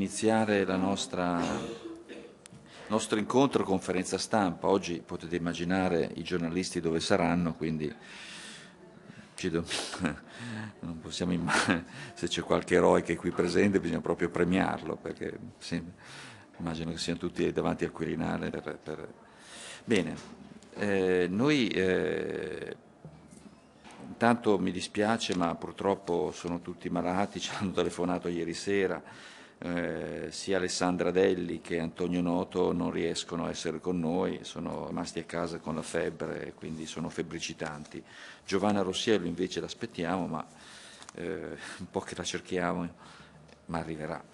iniziare il nostro incontro, conferenza stampa. Oggi potete immaginare i giornalisti dove saranno, quindi do... immaginare se c'è qualche eroe che è qui presente bisogna proprio premiarlo, perché sì, immagino che siano tutti davanti al Quirinale. Per, per... Bene, eh, noi eh... intanto mi dispiace, ma purtroppo sono tutti malati, ci hanno telefonato ieri sera eh, sia Alessandra Delli che Antonio Noto non riescono a essere con noi, sono rimasti a casa con la febbre, e quindi sono febbricitanti. Giovanna Rossiello invece l'aspettiamo, ma eh, un po' che la cerchiamo, ma arriverà.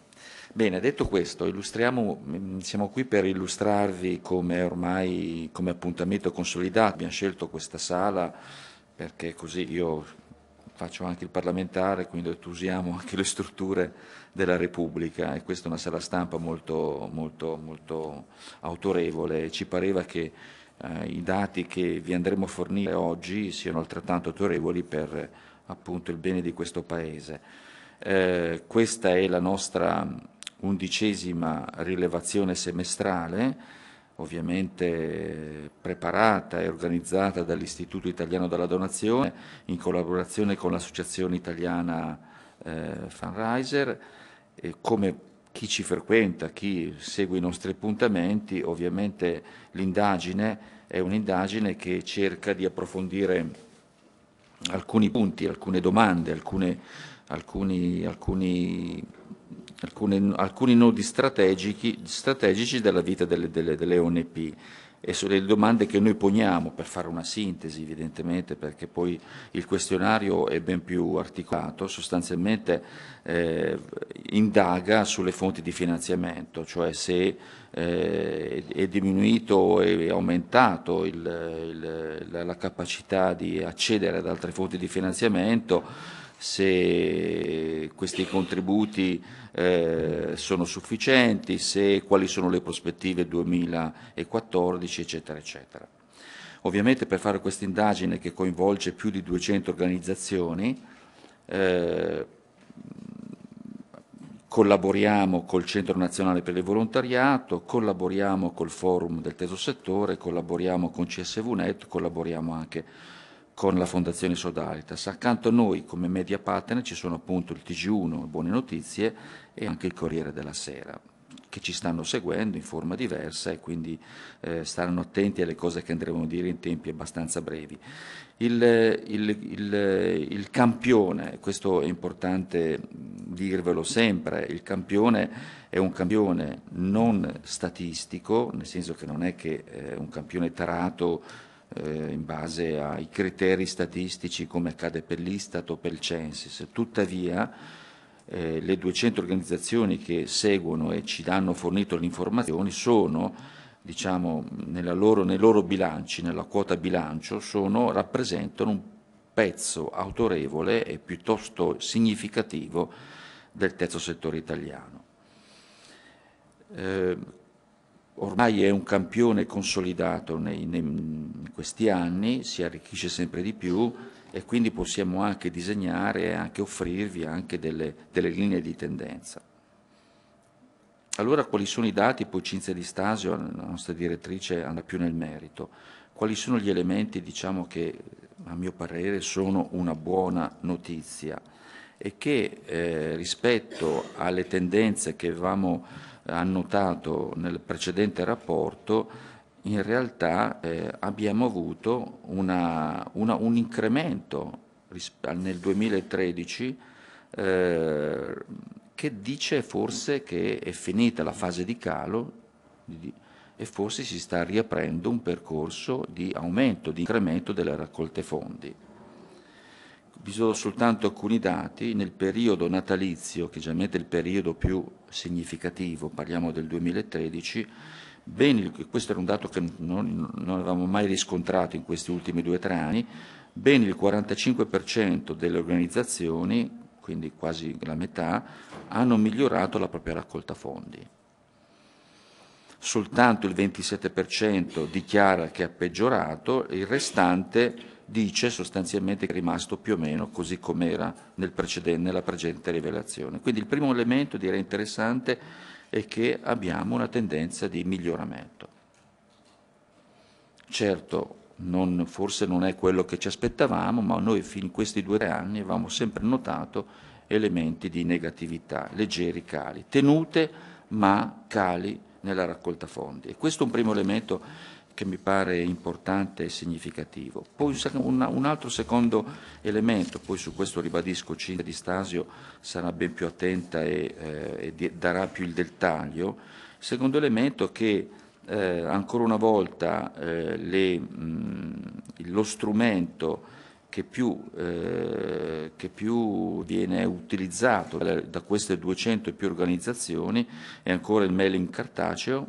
Bene, detto questo, mm, siamo qui per illustrarvi come ormai come appuntamento consolidato. Abbiamo scelto questa sala perché così io faccio anche il parlamentare, quindi usiamo anche le strutture della Repubblica e questa è una sala stampa molto, molto, molto autorevole. Ci pareva che eh, i dati che vi andremo a fornire oggi siano altrettanto autorevoli per appunto il bene di questo Paese. Eh, questa è la nostra undicesima rilevazione semestrale ovviamente preparata e organizzata dall'Istituto Italiano della Donazione in collaborazione con l'Associazione Italiana eh, Fundraiser e come chi ci frequenta, chi segue i nostri appuntamenti, ovviamente l'indagine è un'indagine che cerca di approfondire alcuni punti, alcune domande, alcune, alcuni, alcuni alcuni, alcuni nodi strategici, strategici, della vita delle, delle, delle ONP e sulle domande che noi poniamo, per fare una sintesi evidentemente, perché poi il questionario è ben più articolato, sostanzialmente eh, indaga sulle fonti di finanziamento, cioè se eh, è diminuito o è aumentato il, il, la capacità di accedere ad altre fonti di finanziamento, se questi contributi eh, sono sufficienti, se, quali sono le prospettive 2014, eccetera, eccetera. Ovviamente per fare questa indagine che coinvolge più di 200 organizzazioni, eh, collaboriamo col Centro Nazionale per il Volontariato, collaboriamo col Forum del Teso Settore, collaboriamo con CSVNet, collaboriamo anche con la Fondazione Sodalitas. Accanto a noi come media partner ci sono appunto il TG1, Buone Notizie e anche il Corriere della Sera che ci stanno seguendo in forma diversa e quindi eh, staranno attenti alle cose che andremo a dire in tempi abbastanza brevi. Il, il, il, il campione, questo è importante dirvelo sempre, il campione è un campione non statistico, nel senso che non è che è eh, un campione tarato eh, in base ai criteri statistici come accade per l'Istat o per il Censis. Tuttavia eh, le 200 organizzazioni che seguono e ci danno fornito le informazioni sono, diciamo, loro, nei loro bilanci, nella quota bilancio, sono, rappresentano un pezzo autorevole e piuttosto significativo del terzo settore italiano. Eh, ormai è un campione consolidato nei, nei, in questi anni, si arricchisce sempre di più e quindi possiamo anche disegnare e anche offrirvi anche delle, delle, linee di tendenza. Allora quali sono i dati? Poi Cinzia Di Stasio, la nostra direttrice, andrà più nel merito. Quali sono gli elementi diciamo, che a mio parere sono una buona notizia e che eh, rispetto alle tendenze che avevamo annotato nel precedente rapporto, in realtà eh, abbiamo avuto una, una, un incremento nel 2013 eh, che dice forse che è finita la fase di calo e forse si sta riaprendo un percorso di aumento, di incremento delle raccolte fondi vi sono soltanto alcuni dati nel periodo natalizio, che generalmente è il periodo più significativo, parliamo del 2013, ben, questo era un dato che non, non avevamo mai riscontrato in questi ultimi due o tre anni, ben il 45% delle organizzazioni, quindi quasi la metà, hanno migliorato la propria raccolta fondi. Soltanto il 27% dichiara che ha peggiorato, il restante dice sostanzialmente che è rimasto più o meno così com'era nel nella precedente rivelazione. Quindi il primo elemento direi interessante è che abbiamo una tendenza di miglioramento. Certo, non, forse non è quello che ci aspettavamo, ma noi fin questi due anni avevamo sempre notato elementi di negatività, leggeri cali, tenute ma cali nella raccolta fondi. E questo è un primo elemento che mi pare importante e significativo. Poi un altro secondo elemento, poi su questo ribadisco Cinzia Di Stasio sarà ben più attenta e, eh, e darà più il dettaglio, secondo elemento che eh, ancora una volta eh, le, mh, lo strumento che più, eh, che più, viene utilizzato da queste 200 e più organizzazioni è ancora il mailing cartaceo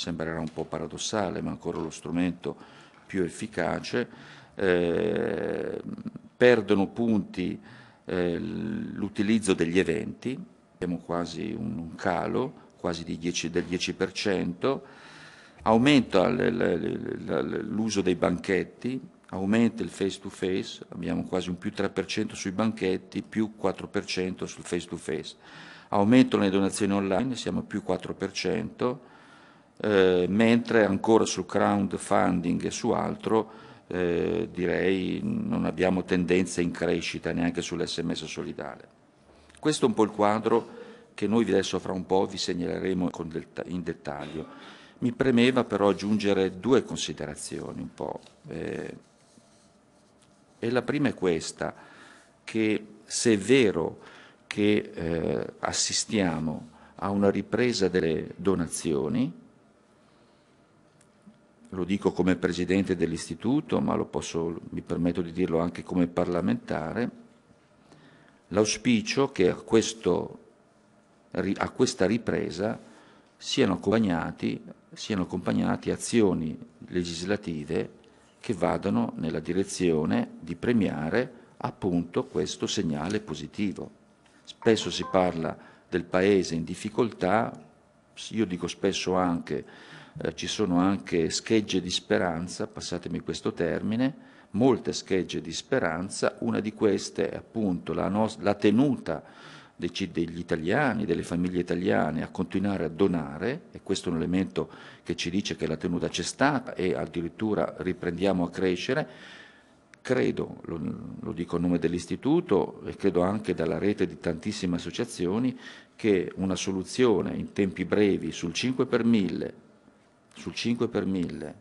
sembrerà un po' paradossale, ma ancora lo strumento più efficace, eh, perdono punti eh, l'utilizzo degli eventi, abbiamo quasi un, un calo, quasi 10, del 10%, aumenta l'uso dei banchetti, aumenta il face to face, abbiamo quasi un più 3% sui banchetti, più 4% sul face to face, aumentano le donazioni online, siamo più 4%, eh, mentre ancora sul crowdfunding e su altro eh, direi non abbiamo tendenze in crescita neanche sull'SMS solidale. Questo è un po' il quadro che noi adesso fra un po' vi segnaleremo in dettaglio. Mi premeva però aggiungere due considerazioni un po'. Eh, e la prima è questa, che se è vero che eh, assistiamo a una ripresa delle donazioni, lo dico come presidente dell'istituto, ma posso, mi permetto di dirlo anche come parlamentare, l'auspicio che a, questo, a questa ripresa siano, siano accompagnati azioni legislative che vadano nella direzione di premiare appunto questo segnale positivo. Spesso si parla del paese in difficoltà, io dico spesso anche eh, ci sono anche schegge di speranza, passatemi questo termine, molte schegge di speranza, una di queste è appunto la, no- la tenuta degli italiani, delle famiglie italiane a continuare a donare, e questo è un elemento che ci dice che la tenuta c'è stata e addirittura riprendiamo a crescere, credo, lo, lo, dico a nome dell'Istituto e credo anche dalla rete di tantissime associazioni, che una soluzione in tempi brevi sul 5 per 1000 sul 5 per 1000.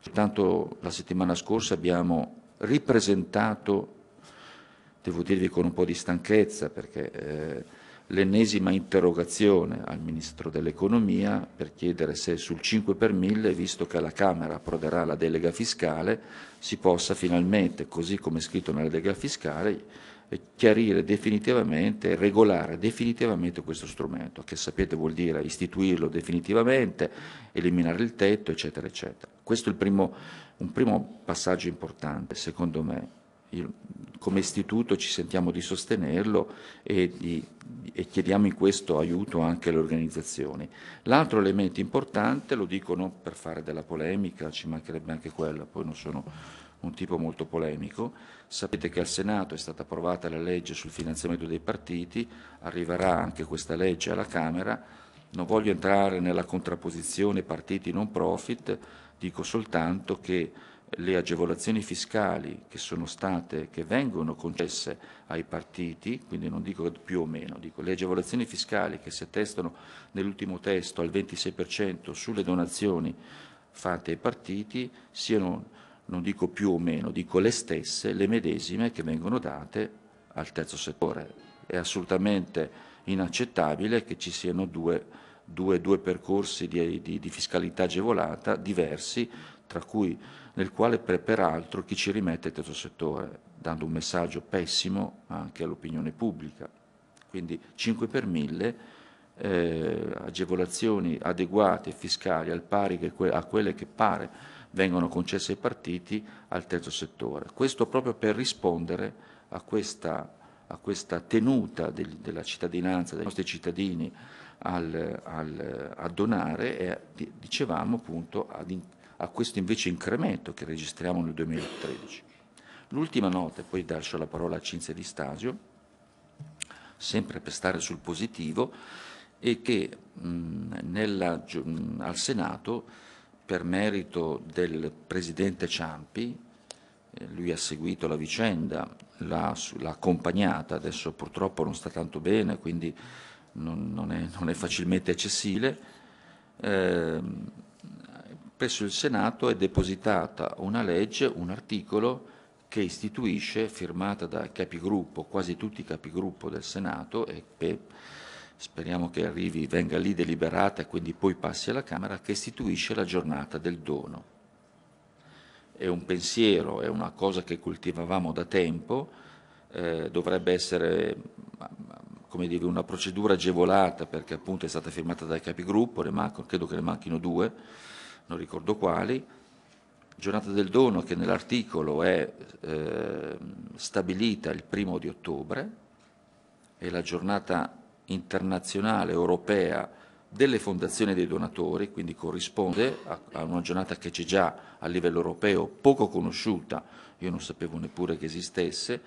Soltanto la settimana scorsa abbiamo ripresentato, devo dirvi con un po' di stanchezza, perché eh, l'ennesima interrogazione al Ministro dell'Economia per chiedere se sul 5 per 1000, visto che alla Camera approderà la delega fiscale, si possa finalmente, così come è scritto nella delega fiscale, chiarire definitivamente, regolare definitivamente questo strumento, che sapete vuol dire istituirlo definitivamente, eliminare il tetto, eccetera, eccetera. Questo è primo, un primo passaggio importante, secondo me. Io, come istituto ci sentiamo di sostenerlo e, di, e chiediamo in questo aiuto anche alle organizzazioni. L'altro elemento importante, lo dico non per fare della polemica, ci mancherebbe anche quello, poi non sono un tipo molto polemico. Sapete che al Senato è stata approvata la legge sul finanziamento dei partiti, arriverà anche questa legge alla Camera. Non voglio entrare nella contrapposizione partiti non profit, dico soltanto che le agevolazioni fiscali che sono state, che vengono concesse ai partiti, quindi non dico più o meno, dico le agevolazioni fiscali che si attestano nell'ultimo testo al 26% sulle donazioni fatte ai partiti siano non dico più o meno, dico le stesse, le medesime che vengono date al terzo settore. È assolutamente inaccettabile che ci siano due, due, due percorsi di, di, di, fiscalità agevolata diversi, tra cui nel quale per, peraltro chi ci rimette il terzo settore, dando un messaggio pessimo anche all'opinione pubblica. Quindi 5 per 1000 eh, agevolazioni adeguate fiscali al pari a quelle che pare vengono concesse ai partiti, al terzo settore. Questo proprio per rispondere a questa, a questa tenuta del, della cittadinanza, dei nostri cittadini al, al, a donare e, dicevamo appunto, ad, a questo invece incremento che registriamo nel 2013. L'ultima nota, e poi lascio la parola a Cinzia Di Stasio, sempre per stare sul positivo, è che mh, nella, mh, al Senato per merito del presidente Ciampi, eh, lui ha seguito la vicenda, l'ha, accompagnata, adesso purtroppo non sta tanto bene, quindi non, non, è, non è, facilmente accessibile. Eh, presso il Senato è depositata una legge, un articolo che istituisce, firmata da capigruppo, quasi tutti i capigruppo del Senato e, e speriamo che arrivi, venga lì deliberata e quindi poi passi alla Camera, che istituisce la giornata del dono. È un pensiero, è una cosa che coltivavamo da tempo, eh, dovrebbe essere come dire, una procedura agevolata perché appunto è stata firmata dai capigruppo, manco, credo che ne manchino due, non ricordo quali. Giornata del dono che nell'articolo è eh, stabilita il primo di ottobre, è la giornata internazionale europea delle fondazioni dei donatori, quindi corrisponde a, una giornata che c'è già a livello europeo, poco conosciuta, io non sapevo neppure che esistesse,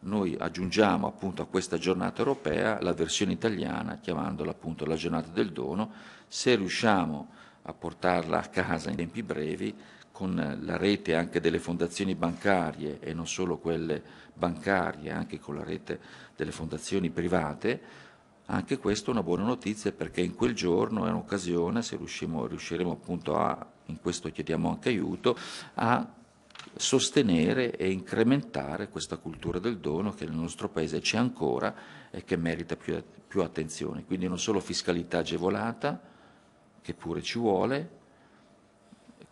noi aggiungiamo appunto a questa giornata europea la versione italiana, chiamandola appunto la giornata del dono, se riusciamo a portarla a casa in tempi brevi, con la rete anche delle fondazioni bancarie e non solo quelle bancarie, anche con la rete delle fondazioni private, anche questa è una buona notizia perché in quel giorno è un'occasione, se riusciremo appunto a, in questo chiediamo anche aiuto, a sostenere e incrementare questa cultura del dono che nel nostro Paese c'è ancora e che merita più, più attenzione. Quindi non solo fiscalità agevolata, che pure ci vuole,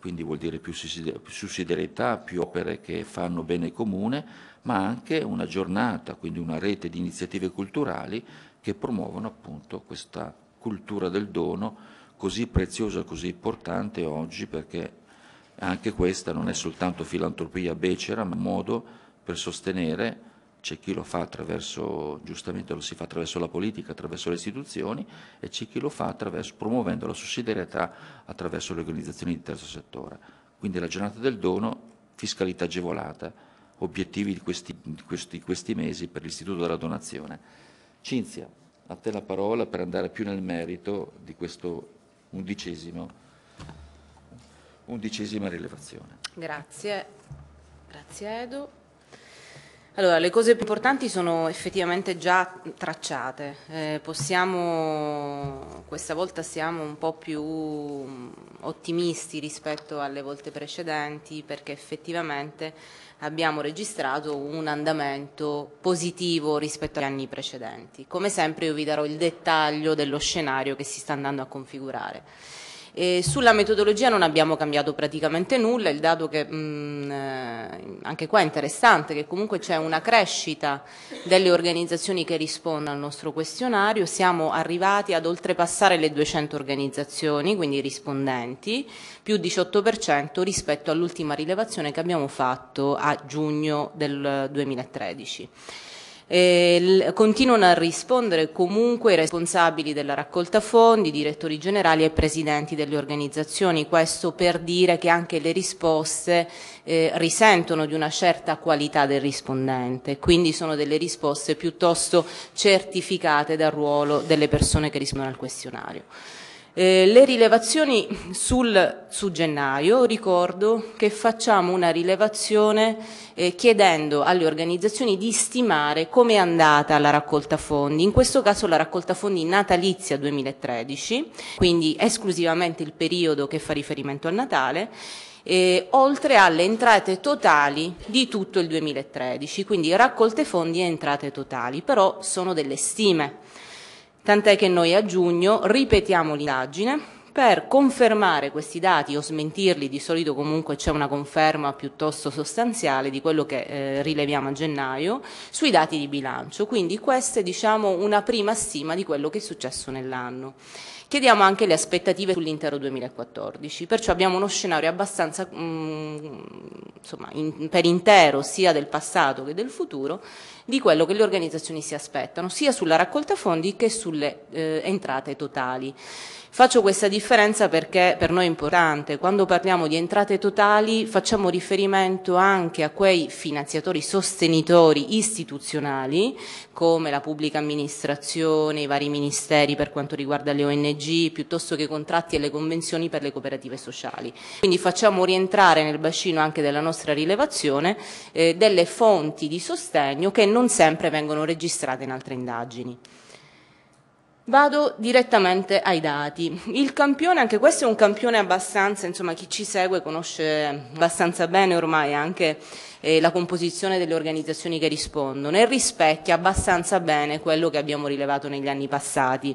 quindi vuol dire più sussidiarietà, più opere che fanno bene comune, ma anche una giornata, quindi una rete di iniziative culturali che promuovono appunto questa cultura del dono così preziosa, così importante oggi perché anche questa non è soltanto filantropia becera, ma un modo per sostenere, c'è chi lo fa attraverso, giustamente lo si fa attraverso la politica, attraverso le istituzioni e c'è chi lo fa promuovendo la sussidiarietà attraverso le organizzazioni di terzo settore. Quindi la giornata del dono, fiscalità agevolata, obiettivi di questi, di questi, di questi mesi per l'Istituto della Donazione. Cinzia, a te la parola per andare più nel merito di questa undicesima rilevazione. Grazie, grazie Edo. Allora, le cose più importanti sono effettivamente già tracciate. Eh, possiamo, questa volta siamo un po' più mm, ottimisti rispetto alle volte precedenti perché effettivamente abbiamo registrato un andamento positivo rispetto agli anni precedenti. Come sempre io vi darò il dettaglio dello scenario che si sta andando a configurare. E sulla metodologia non abbiamo cambiato praticamente nulla, il dato che mh, mm, eh, anche qua è interessante, che comunque c'è una crescita delle organizzazioni che rispondono al nostro questionario, siamo arrivati ad oltrepassare le 200 organizzazioni, quindi rispondenti, più 18% rispetto all'ultima rilevazione che abbiamo fatto a giugno del 2013 eh, continuano a rispondere comunque i responsabili della raccolta fondi, direttori generali e presidenti delle organizzazioni, questo per dire che anche le risposte eh, risentono di una certa qualità del rispondente, quindi sono delle risposte piuttosto certificate dal ruolo delle persone che rispondono al questionario. Eh, le rilevazioni sul, su gennaio, ricordo che facciamo una rilevazione eh, chiedendo alle organizzazioni di stimare come è andata la raccolta fondi, in questo caso la raccolta fondi natalizia 2013, quindi esclusivamente il periodo che fa riferimento al Natale, eh, oltre alle entrate totali di tutto il 2013, quindi raccolte fondi e entrate totali, però sono delle stime. Tant'è che noi a giugno ripetiamo l'indagine per confermare questi dati o smentirli, di solito comunque c'è una conferma piuttosto sostanziale di quello che eh, rileviamo a gennaio, sui dati di bilancio. Quindi questa è diciamo, una prima stima di quello che è successo nell'anno. Chiediamo anche le aspettative sull'intero 2014, perciò abbiamo uno scenario abbastanza mh, mm, insomma, in, per intero sia del passato che del futuro di quello che le organizzazioni si aspettano, sia sulla raccolta fondi che sulle eh, entrate totali. Faccio questa differenza perché per noi è importante. Quando parliamo di entrate totali facciamo riferimento anche a quei finanziatori sostenitori istituzionali come la pubblica amministrazione, i vari ministeri per quanto riguarda le ONG, piuttosto che i contratti e le convenzioni per le cooperative sociali. Quindi facciamo rientrare nel bacino anche della nostra rilevazione eh, delle fonti di sostegno che non sempre vengono registrate in altre indagini. Vado direttamente ai dati. Il campione, anche questo è un campione abbastanza, insomma chi ci segue conosce abbastanza bene ormai anche eh, la composizione delle organizzazioni che rispondono e rispecchia abbastanza bene quello che abbiamo rilevato negli anni passati.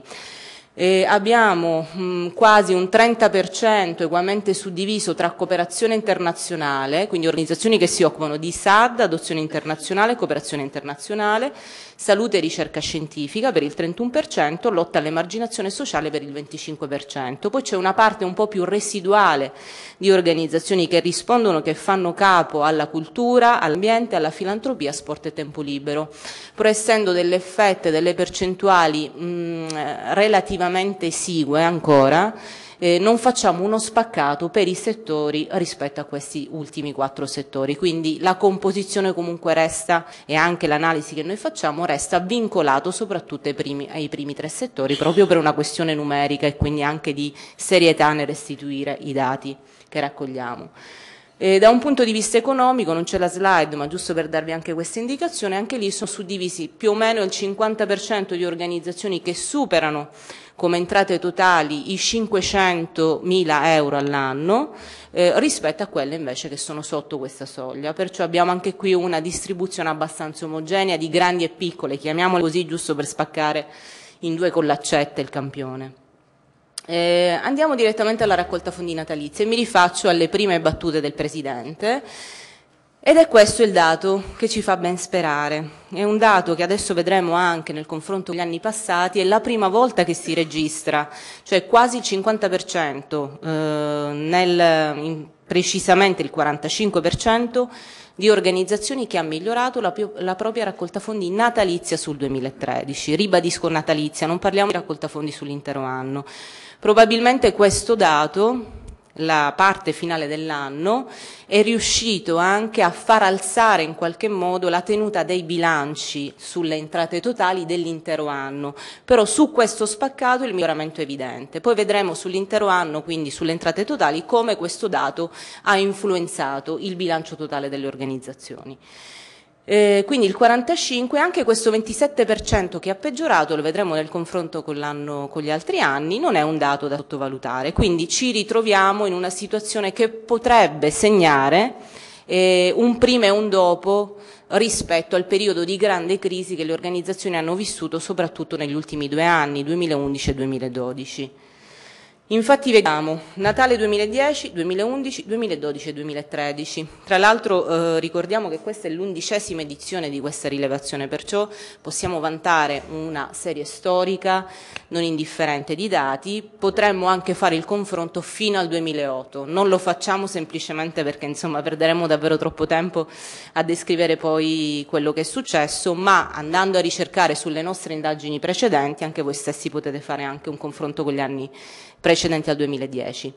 Eh, abbiamo mh, mm, quasi un 30% ugualmente suddiviso tra cooperazione internazionale, quindi organizzazioni che si occupano di SAD, adozione internazionale e cooperazione internazionale, salute e ricerca scientifica per il 31%, lotta all'emarginazione sociale per il 25%. Poi c'è una parte un po' più residuale di organizzazioni che rispondono, che fanno capo alla cultura, all'ambiente, alla filantropia, sport e tempo libero, pur essendo delle fette, delle percentuali mh, relativamente esigue ancora, eh, non facciamo uno spaccato per i settori rispetto a questi ultimi quattro settori. Quindi la composizione comunque resta e anche l'analisi che noi facciamo resta vincolato soprattutto ai primi, ai primi tre settori proprio per una questione numerica e quindi anche di serietà nel restituire i dati che raccogliamo. Eh, da un punto di vista economico, non c'è la slide, ma giusto per darvi anche questa indicazione, anche lì sono suddivisi più o meno il 50% di organizzazioni che superano come entrate totali i 500.000 euro all'anno eh, rispetto a quelle invece che sono sotto questa soglia. Perciò abbiamo anche qui una distribuzione abbastanza omogenea di grandi e piccole, chiamiamole così giusto per spaccare in due collaccette il campione. Eh, andiamo direttamente alla raccolta fondi natalizia e mi rifaccio alle prime battute del Presidente. Ed è questo il dato che ci fa ben sperare. È un dato che adesso vedremo anche nel confronto con gli anni passati, è la prima volta che si registra, cioè quasi il 50%, eh, nel, precisamente il 45% di organizzazioni che ha migliorato la, la, propria raccolta fondi natalizia sul 2013. Ribadisco natalizia, non parliamo di raccolta fondi sull'intero anno. Probabilmente questo dato la parte finale dell'anno, è riuscito anche a far alzare in qualche modo la tenuta dei bilanci sulle entrate totali dell'intero anno, però su questo spaccato il miglioramento è evidente. Poi vedremo sull'intero anno, quindi sulle entrate totali, come questo dato ha influenzato il bilancio totale delle organizzazioni. Eh, quindi il 45, anche questo 27% che ha peggiorato, lo vedremo nel confronto con, con gli altri anni, non è un dato da sottovalutare. Quindi ci ritroviamo in una situazione che potrebbe segnare eh, un prima e un dopo rispetto al periodo di grande crisi che le organizzazioni hanno vissuto soprattutto negli ultimi due anni, 2011 e 2012. Infatti vediamo Natale 2010, 2011, 2012 e 2013. Tra l'altro eh, ricordiamo che questa è l'undicesima edizione di questa rilevazione, perciò possiamo vantare una serie storica non indifferente di dati, potremmo anche fare il confronto fino al 2008. Non lo facciamo semplicemente perché insomma perderemo davvero troppo tempo a descrivere poi quello che è successo, ma andando a ricercare sulle nostre indagini precedenti anche voi stessi potete fare anche un confronto con gli anni precedenti al 2010.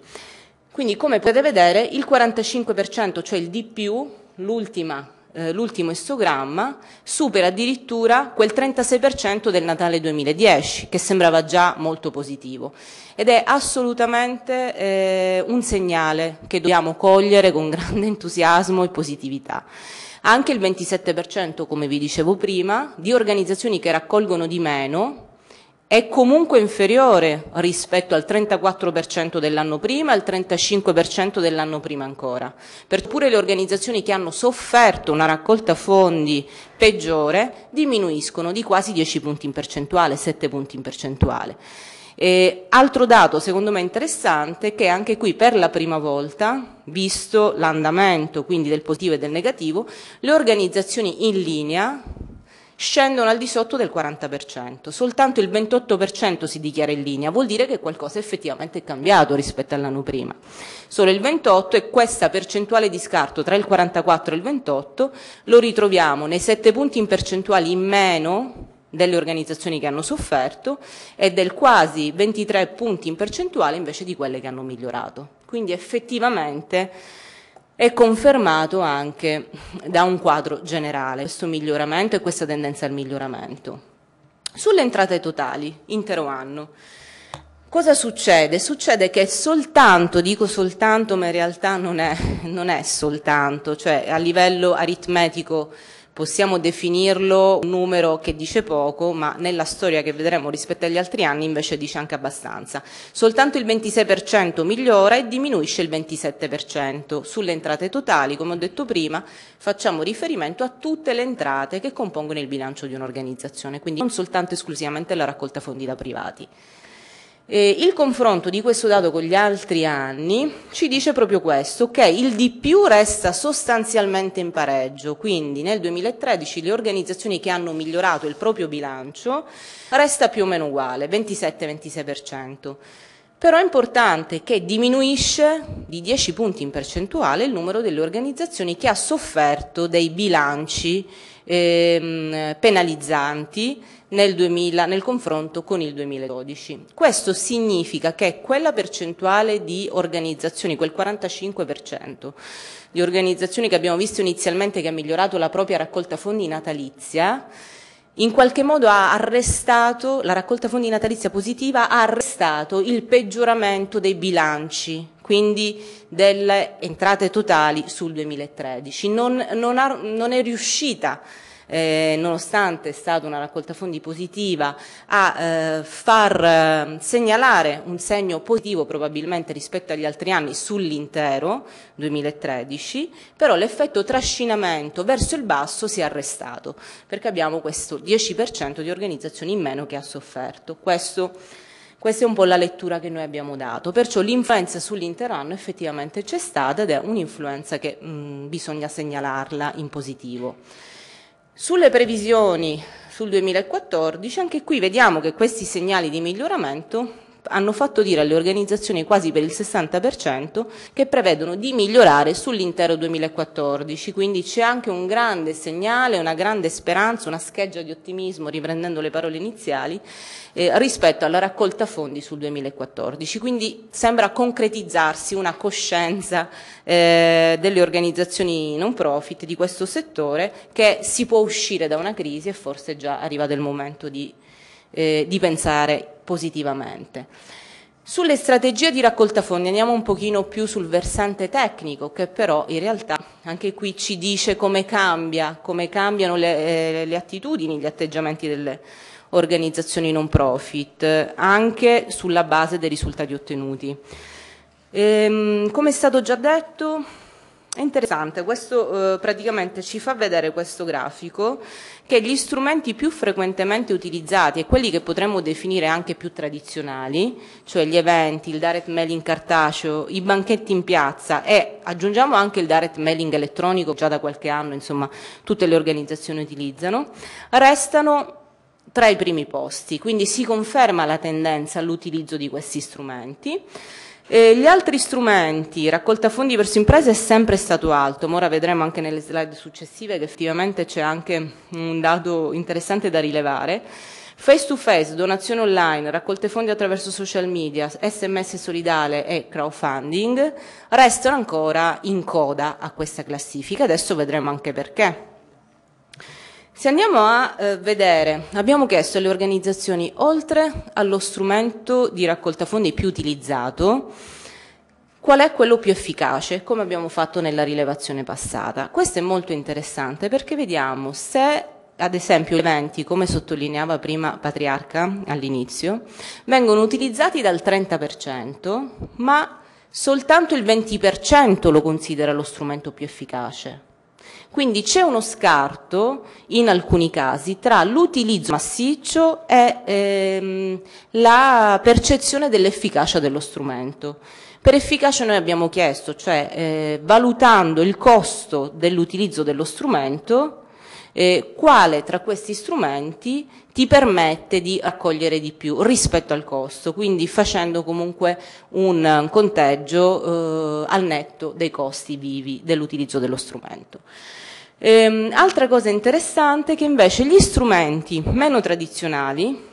Quindi come potete vedere il 45%, cioè il di più, l'ultima eh, l'ultimo istogramma, supera addirittura quel 36% del Natale 2010, che sembrava già molto positivo. Ed è assolutamente eh, un segnale che dobbiamo cogliere con grande entusiasmo e positività. Anche il 27%, come vi dicevo prima, di organizzazioni che raccolgono di meno, è comunque inferiore rispetto al 34% dell'anno prima e al 35% dell'anno prima ancora. Per pure le organizzazioni che hanno sofferto una raccolta fondi peggiore diminuiscono di quasi 10 punti in percentuale, 7 punti in percentuale. E altro dato secondo me interessante è che anche qui per la prima volta, visto l'andamento quindi del positivo e del negativo, le organizzazioni in linea scendono al di sotto del 40%, soltanto il 28% si dichiara in linea, vuol dire che qualcosa effettivamente è cambiato rispetto all'anno prima. Solo il 28% e questa percentuale di scarto tra il 44 e il 28% lo ritroviamo nei 7 punti in percentuali in meno delle organizzazioni che hanno sofferto e del quasi 23 punti in percentuale invece di quelle che hanno migliorato. Quindi effettivamente è confermato anche da un quadro generale, questo miglioramento e questa tendenza al miglioramento. Sulle entrate totali, intero anno, cosa succede? Succede che soltanto, dico soltanto ma in realtà non è, non è soltanto, cioè a livello aritmetico possiamo definirlo un numero che dice poco, ma nella storia che vedremo rispetto agli altri anni invece dice anche abbastanza. Soltanto il 26% migliora e diminuisce il 27%. Sulle entrate totali, come ho detto prima, facciamo riferimento a tutte le entrate che compongono il bilancio di un'organizzazione, quindi non soltanto esclusivamente la raccolta fondi da privati. Eh, il confronto di questo dato con gli altri anni ci dice proprio questo, che il di più resta sostanzialmente in pareggio, quindi nel 2013 le organizzazioni che hanno migliorato il proprio bilancio resta più o meno uguale, 27-26%. Però è importante che diminuisce di 10 punti in percentuale il numero delle organizzazioni che ha sofferto dei bilanci ehm, penalizzanti nel, 2000, nel confronto con il 2012. Questo significa che quella percentuale di organizzazioni, quel 45% di organizzazioni che abbiamo visto inizialmente che ha migliorato la propria raccolta fondi natalizia, in qualche modo ha arrestato, la raccolta fondi natalizia positiva ha arrestato il peggioramento dei bilanci, quindi delle entrate totali sul 2013. Non, non, ha, non è riuscita eh, nonostante è stata una raccolta fondi positiva, a eh, far eh, segnalare un segno positivo probabilmente rispetto agli altri anni sull'intero 2013, però l'effetto trascinamento verso il basso si è arrestato, perché abbiamo questo 10% di organizzazioni in meno che ha sofferto. Questo questa è un po' la lettura che noi abbiamo dato, perciò l'influenza sull'intero anno effettivamente c'è stata ed è un'influenza che mh, mm, bisogna segnalarla in positivo. Sulle previsioni sul 2014, anche qui vediamo che questi segnali di miglioramento hanno fatto dire alle organizzazioni quasi per il 60% che prevedono di migliorare sull'intero 2014, quindi c'è anche un grande segnale, una grande speranza, una scheggia di ottimismo, riprendendo le parole iniziali, eh, rispetto alla raccolta fondi sul 2014. Quindi sembra concretizzarsi una coscienza eh, delle organizzazioni non profit di questo settore che si può uscire da una crisi e forse già arrivato il momento di, eh, di pensare positivamente. Sulle strategie di raccolta fondi andiamo un pochino più sul versante tecnico che però in realtà anche qui ci dice come, cambia, come cambiano le, eh, le attitudini, gli atteggiamenti delle organizzazioni non profit, anche sulla base dei risultati ottenuti. Ehm, come è stato già detto, è interessante, questo eh, praticamente ci fa vedere questo grafico che gli strumenti più frequentemente utilizzati e quelli che potremmo definire anche più tradizionali, cioè gli eventi, il direct mailing cartaceo, i banchetti in piazza e aggiungiamo anche il direct mailing elettronico, già da qualche anno insomma tutte le organizzazioni utilizzano, restano tra i primi posti, quindi si conferma la tendenza all'utilizzo di questi strumenti. Eh, gli altri strumenti, raccolta fondi verso imprese è sempre stato alto, ma ora vedremo anche nelle slide successive che effettivamente c'è anche un dato interessante da rilevare. Face to face, donazione online, raccolte fondi attraverso social media, sms solidale e crowdfunding restano ancora in coda a questa classifica, adesso vedremo anche perché. Se andiamo a eh, vedere, abbiamo chiesto alle organizzazioni, oltre allo strumento di raccolta fondi più utilizzato, qual è quello più efficace, come abbiamo fatto nella rilevazione passata. Questo è molto interessante perché vediamo se ad esempio gli eventi, come sottolineava prima Patriarca all'inizio, vengono utilizzati dal 30%, ma soltanto il 20% lo considera lo strumento più efficace. Quindi c'è uno scarto in alcuni casi tra l'utilizzo massiccio e ehm, la percezione dell'efficacia dello strumento. Per efficacia noi abbiamo chiesto, cioè eh, valutando il costo dell'utilizzo dello strumento, eh, quale tra questi strumenti ti permette di raccogliere di più rispetto al costo, quindi facendo comunque un conteggio eh, al netto dei costi vivi dell'utilizzo dello strumento. Ehm, altra cosa interessante è che invece gli strumenti meno tradizionali,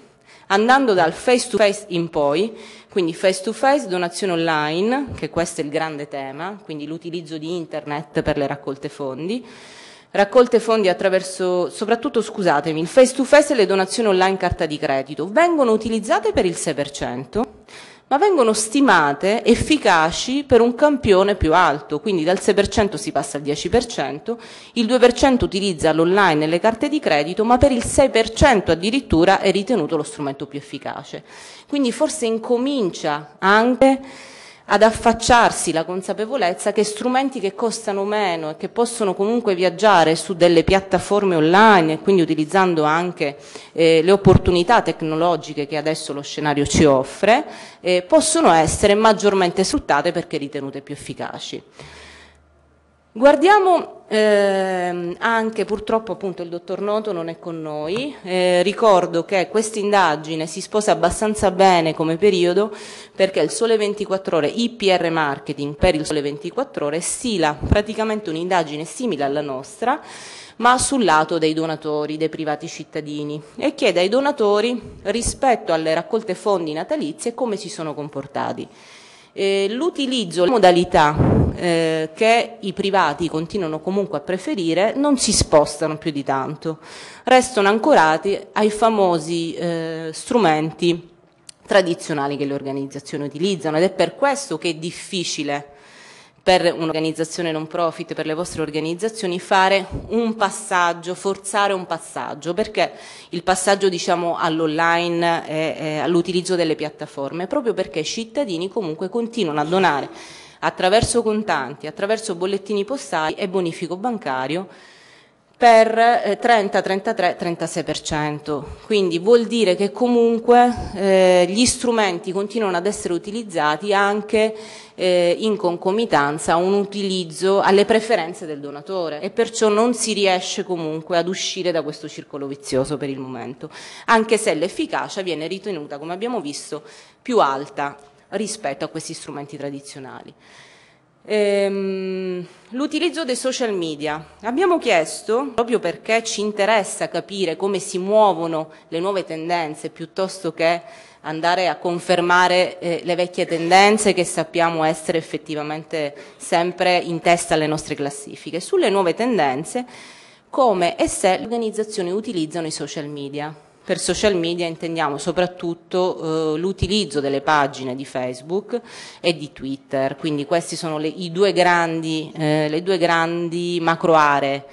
andando dal face to face in poi, quindi face to face, donazione online, che questo è il grande tema, quindi l'utilizzo di internet per le raccolte fondi, raccolte fondi attraverso, soprattutto scusatemi, il face to face e le donazioni online carta di credito, vengono utilizzate per il 6%, ma vengono stimate efficaci per un campione più alto, quindi dal 6% si passa al 10%, il 2% utilizza l'online e le carte di credito, ma per il 6% addirittura è ritenuto lo strumento più efficace. Quindi forse incomincia anche ad affacciarsi la consapevolezza che strumenti che costano meno e che possono comunque viaggiare su delle piattaforme online e quindi utilizzando anche eh, le opportunità tecnologiche che adesso lo scenario ci offre, eh, possono essere maggiormente sfruttate perché ritenute più efficaci. Guardiamo eh, anche, purtroppo appunto il dottor Noto non è con noi, eh, ricordo che questa indagine si sposa abbastanza bene come periodo perché il Sole 24 Ore, IPR Marketing per il Sole 24 Ore, stila praticamente un'indagine simile alla nostra ma sul lato dei donatori, dei privati cittadini e chiede ai donatori rispetto alle raccolte fondi natalizie come si sono comportati. Eh, l'utilizzo, le modalità eh, che i privati continuano comunque a preferire non si spostano più di tanto, restano ancorati ai famosi eh, strumenti tradizionali che le organizzazioni utilizzano ed è per questo che è difficile per un'organizzazione non profit, per le vostre organizzazioni, fare un passaggio, forzare un passaggio, perché il passaggio diciamo, all'online e, e all'utilizzo delle piattaforme, proprio perché i cittadini comunque continuano a donare attraverso contanti, attraverso bollettini postali e bonifico bancario per 30, 33, 36%. Quindi vuol dire che comunque eh, gli strumenti continuano ad essere utilizzati anche eh, in concomitanza a un utilizzo alle preferenze del donatore e perciò non si riesce comunque ad uscire da questo circolo vizioso per il momento, anche se l'efficacia viene ritenuta, come abbiamo visto, più alta rispetto a questi strumenti tradizionali. Ehm, l'utilizzo dei social media. Abbiamo chiesto, proprio perché ci interessa capire come si muovono le nuove tendenze piuttosto che andare a confermare eh, le vecchie tendenze che sappiamo essere effettivamente sempre in testa alle nostre classifiche, sulle nuove tendenze, come e se le organizzazioni utilizzano i social media. Per social media intendiamo soprattutto eh, l'utilizzo delle pagine di Facebook e di Twitter, quindi queste sono eh, le due grandi, eh, grandi macro aree.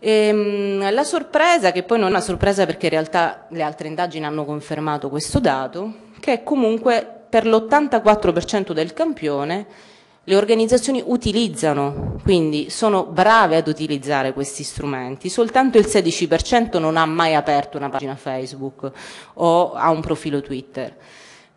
E, ehm, la sorpresa, che poi non è una sorpresa perché in realtà le altre indagini hanno confermato questo dato, che comunque per l'84% del campione le organizzazioni utilizzano, quindi sono brave ad utilizzare questi strumenti, soltanto il 16% non ha mai aperto una pagina Facebook o ha un profilo Twitter.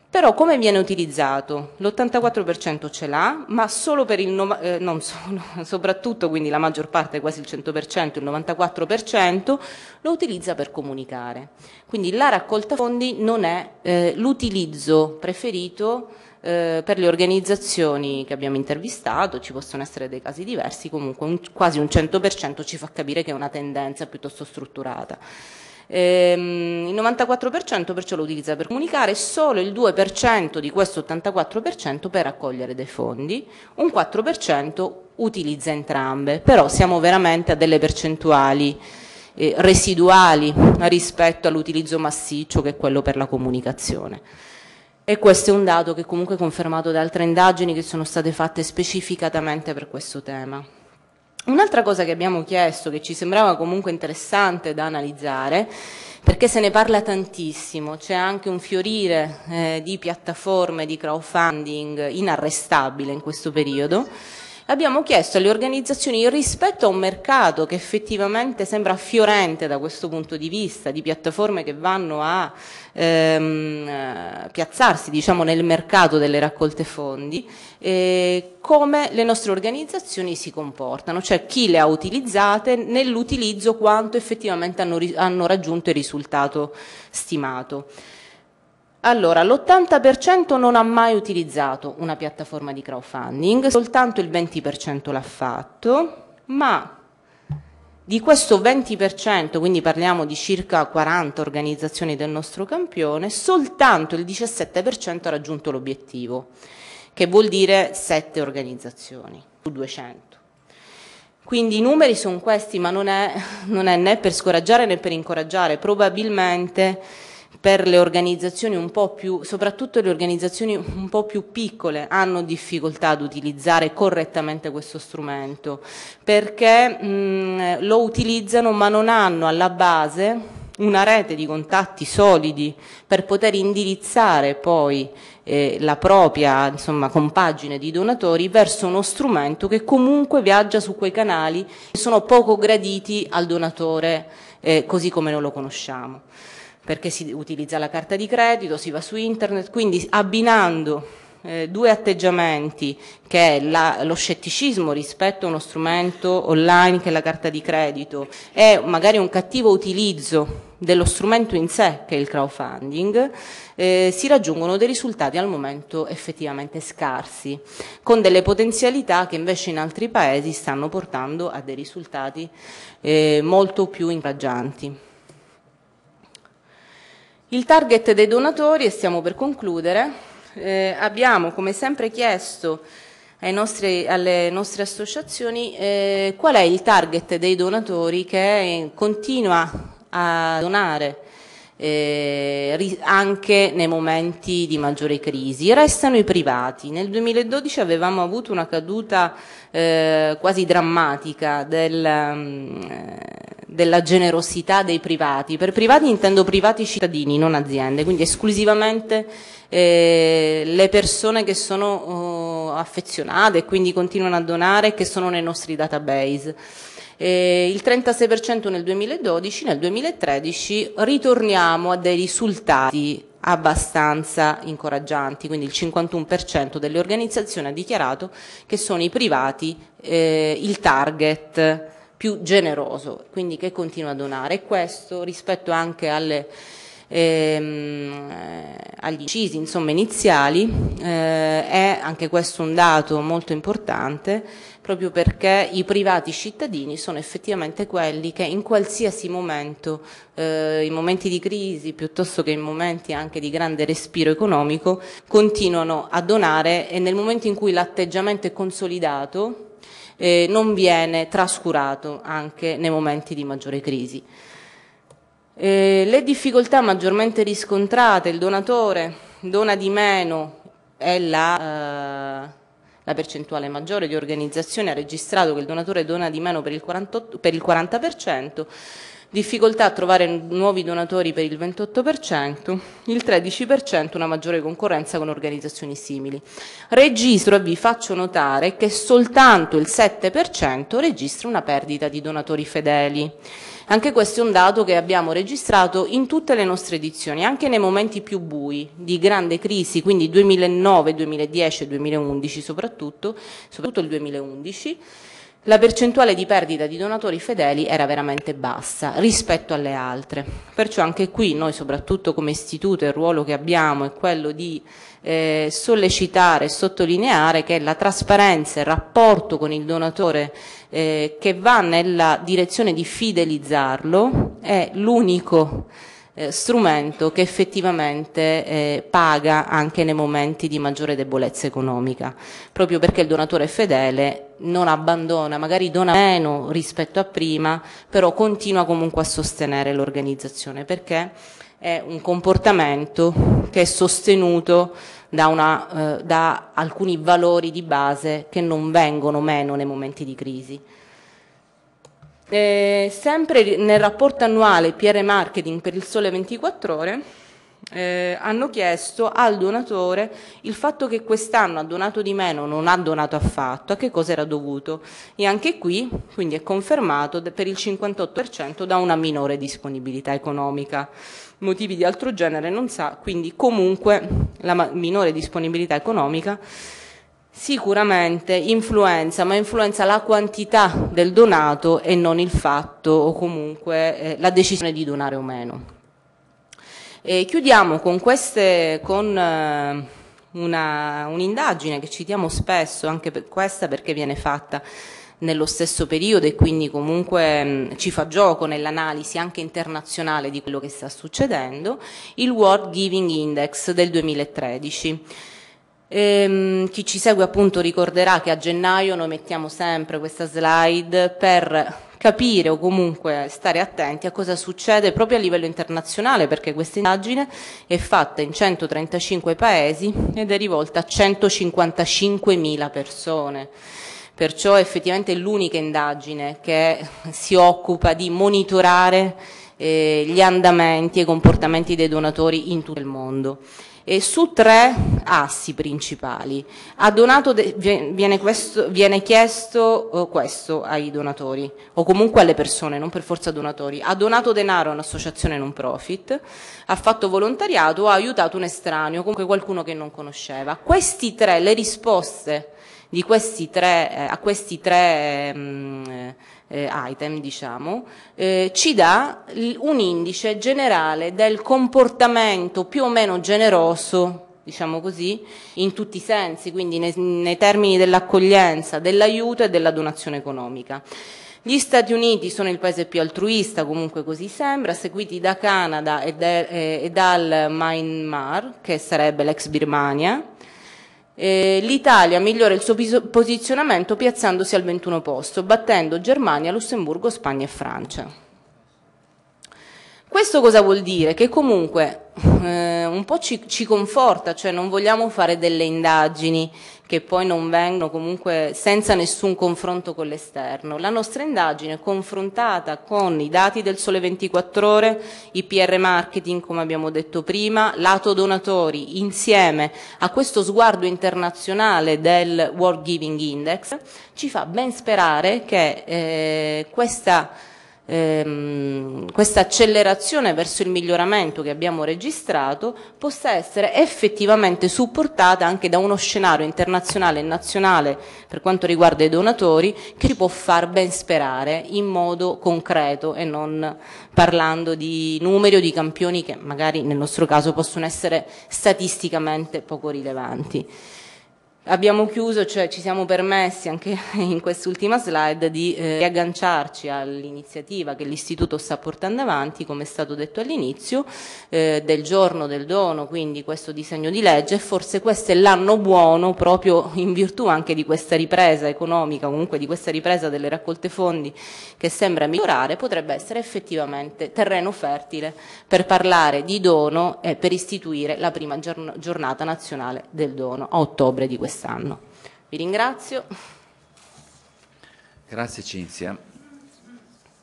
Però come viene utilizzato? L'84% ce l'ha, ma solo per il no, eh, non solo, soprattutto quindi la maggior parte, quasi il 100%, il 94% lo utilizza per comunicare. Quindi la raccolta fondi non è eh, l'utilizzo preferito eh, per le organizzazioni che abbiamo intervistato, ci possono essere dei casi diversi, comunque un, quasi un 100% ci fa capire che è una tendenza piuttosto strutturata. Ehm, il 94% perciò lo utilizza per comunicare, solo il 2% di questo 84% per accogliere dei fondi, un 4% utilizza entrambe, però siamo veramente a delle percentuali eh, residuali rispetto all'utilizzo massiccio che è quello per la comunicazione e questo è un dato che comunque è confermato da altre indagini che sono state fatte specificatamente per questo tema. Un'altra cosa che abbiamo chiesto, che ci sembrava comunque interessante da analizzare, perché se ne parla tantissimo, c'è anche un fiorire eh, di piattaforme di crowdfunding inarrestabile in questo periodo, Abbiamo chiesto alle organizzazioni rispetto a un mercato che effettivamente sembra fiorente da questo punto di vista, di piattaforme che vanno a ehm, eh, piazzarsi diciamo, nel mercato delle raccolte fondi, eh, come le nostre organizzazioni si comportano, cioè chi le ha utilizzate, nell'utilizzo quanto effettivamente hanno, hanno raggiunto il risultato stimato. Allora, l'80% non ha mai utilizzato una piattaforma di crowdfunding, soltanto il 20% l'ha fatto, ma di questo 20%, quindi parliamo di circa 40 organizzazioni del nostro campione, soltanto il 17% ha raggiunto l'obiettivo, che vuol dire 7 organizzazioni su 200. Quindi i numeri sono questi, ma non è, non è né per scoraggiare né per incoraggiare, probabilmente per le organizzazioni un po' più, soprattutto le organizzazioni un po' più piccole, hanno difficoltà ad utilizzare correttamente questo strumento, perché mh, lo utilizzano ma non hanno alla base una rete di contatti solidi per poter indirizzare poi eh, la propria insomma, compagine di donatori verso uno strumento che comunque viaggia su quei canali che sono poco graditi al donatore eh, così come non lo conosciamo perché si utilizza la carta di credito, si va su internet, quindi abbinando eh, due atteggiamenti che è la, lo scetticismo rispetto a uno strumento online che è la carta di credito e magari un cattivo utilizzo dello strumento in sé che è il crowdfunding eh, si raggiungono dei risultati al momento effettivamente scarsi con delle potenzialità che invece in altri paesi stanno portando a dei risultati eh, molto più incoraggianti. Il target dei donatori, e stiamo per concludere, eh, abbiamo come sempre chiesto nostri, alle nostre associazioni eh, qual è il target dei donatori che continua a donare eh, anche nei momenti di maggiore crisi. Restano i privati. Nel 2012 avevamo avuto una caduta eh, quasi drammatica del, mm, eh, della generosità dei privati. Per privati intendo privati cittadini, non aziende, quindi esclusivamente eh, le persone che sono oh, affezionate e quindi continuano a donare e che sono nei nostri database eh, il 36% nel 2012, nel 2013 ritorniamo a dei risultati abbastanza incoraggianti, quindi il 51% delle organizzazioni ha dichiarato che sono i privati eh, il target più generoso, quindi che continua a donare. E questo rispetto anche alle ehm, eh, agli incisi insomma, iniziali, eh, è anche questo un dato molto importante proprio perché i privati cittadini sono effettivamente quelli che in qualsiasi momento, eh, in momenti di crisi piuttosto che in momenti anche di grande respiro economico, continuano a donare e nel momento in cui l'atteggiamento è consolidato eh, non viene trascurato anche nei momenti di maggiore crisi. Eh, le difficoltà maggiormente riscontrate, il donatore dona di meno è la, eh, la, percentuale maggiore di organizzazioni, ha registrato che il donatore dona di meno per il, 48, per il 40%, difficoltà a trovare nuovi donatori per il 28%, il 13% una maggiore concorrenza con organizzazioni simili. Registro e vi faccio notare che soltanto il 7% registra una perdita di donatori fedeli. Anche questo è un dato che abbiamo registrato in tutte le nostre edizioni, anche nei momenti più bui di grande crisi, quindi 2009, 2010 e 2011 soprattutto, soprattutto il 2011, la percentuale di perdita di donatori fedeli era veramente bassa rispetto alle altre. Perciò anche qui noi soprattutto come istituto il ruolo che abbiamo è quello di eh, sollecitare e sottolineare che la trasparenza e il rapporto con il donatore eh, che va nella direzione di fidelizzarlo, è l'unico eh, strumento che effettivamente eh, paga anche nei momenti di maggiore debolezza economica, proprio perché il donatore fedele non abbandona, magari dona meno rispetto a prima, però continua comunque a sostenere l'organizzazione perché è un comportamento che è sostenuto da, una, eh, da alcuni valori di base che non vengono meno nei momenti di crisi. Eh, sempre nel rapporto annuale PR Marketing per il Sole 24 Ore eh, hanno chiesto al donatore il fatto che quest'anno ha donato di meno, non ha donato affatto, a che cosa era dovuto e anche qui quindi è confermato per il 58% da una minore disponibilità economica motivi di altro genere non sa, quindi comunque la minore disponibilità economica sicuramente influenza, ma influenza la quantità del donato e non il fatto o comunque eh, la decisione di donare o meno. E chiudiamo con, queste, con eh, un'indagine che citiamo spesso, anche per questa perché viene fatta nello stesso periodo e quindi comunque mh, mm, ci fa gioco nell'analisi anche internazionale di quello che sta succedendo, il World Giving Index del 2013. Ehm, chi ci segue appunto ricorderà che a gennaio noi mettiamo sempre questa slide per capire o comunque stare attenti a cosa succede proprio a livello internazionale perché questa indagine è fatta in 135 paesi ed è rivolta a 155.000 persone. Perciò effettivamente è l'unica indagine che si occupa di monitorare eh, gli andamenti e i comportamenti dei donatori in tutto il mondo. E su tre assi principali a donato viene, questo, viene chiesto eh, questo ai donatori o comunque alle persone, non per forza donatori. Ha donato denaro a un'associazione non profit, ha fatto volontariato, o ha aiutato un estraneo, comunque qualcuno che non conosceva. Questi tre, le risposte di questi tre, eh, a questi tre mh, mm, eh, item, diciamo, eh, ci dà un indice generale del comportamento più o meno generoso diciamo così, in tutti i sensi, quindi nei, nei termini dell'accoglienza, dell'aiuto e della donazione economica. Gli Stati Uniti sono il paese più altruista, comunque così sembra, seguiti da Canada e, de, e dal Myanmar, che sarebbe l'ex Birmania, eh, L'Italia migliora il suo posizionamento piazzandosi al 21 posto, battendo Germania, Lussemburgo, Spagna e Francia. Questo cosa vuol dire? Che comunque eh, un po' ci, ci, conforta, cioè non vogliamo fare delle indagini che poi non vengono comunque senza nessun confronto con l'esterno. La nostra indagine confrontata con i dati del Sole 24 Ore, IPR marketing come abbiamo detto prima, lato donatori insieme a questo sguardo internazionale del World Giving Index ci fa ben sperare che eh, questa ehm, questa accelerazione verso il miglioramento che abbiamo registrato possa essere effettivamente supportata anche da uno scenario internazionale e nazionale per quanto riguarda i donatori che ci può far ben sperare in modo concreto e non parlando di numeri o di campioni che magari nel nostro caso possono essere statisticamente poco rilevanti. Abbiamo chiuso, cioè ci siamo permessi anche in quest'ultima slide di eh, riagganciarci all'iniziativa che l'Istituto sta portando avanti, come è stato detto all'inizio, eh, del giorno del dono, quindi questo disegno di legge, forse questo è l'anno buono proprio in virtù anche di questa ripresa economica, comunque di questa ripresa delle raccolte fondi che sembra migliorare, potrebbe essere effettivamente terreno fertile per parlare di dono e per istituire la prima giornata nazionale del dono a ottobre di quest'anno quest'anno. Vi ringrazio. Grazie Cinzia.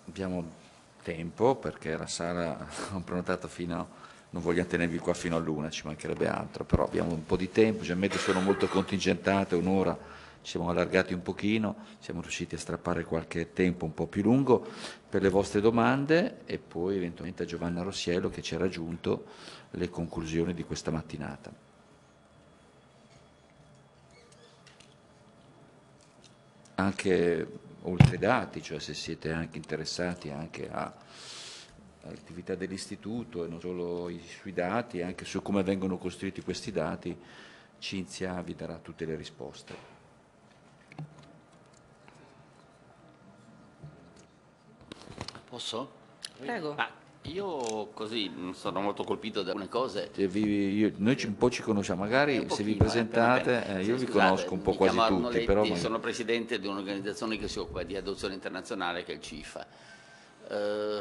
Abbiamo tempo perché la sala ho prenotato fino a non voglio tenervi qua fino a luna, ci mancherebbe altro, però abbiamo un po' di tempo, generalmente sono molto contingentate, un'ora, ci siamo allargati un pochino, siamo riusciti a strappare qualche tempo un po' più lungo per le vostre domande e poi eventualmente a Giovanna Rossiello che ci ha raggiunto le conclusioni di questa mattinata. anche oltre i dati, cioè se siete anche interessati anche a, all'attività dell'istituto e non solo sui dati, anche su come vengono costruiti questi dati, Cinzia vi darà tutte le risposte. Posso? Prego. Ma ah, io così mm, sono molto colpito da alcune cose. Vi, io, noi un po' ci conosciamo, magari pochino, eh, se vi eh, presentate, eh, eh, io vi scusate, conosco un po' quasi tutti. Letti, però... Sono presidente di un'organizzazione che si occupa di adozione internazionale che è il CIFA. Eh,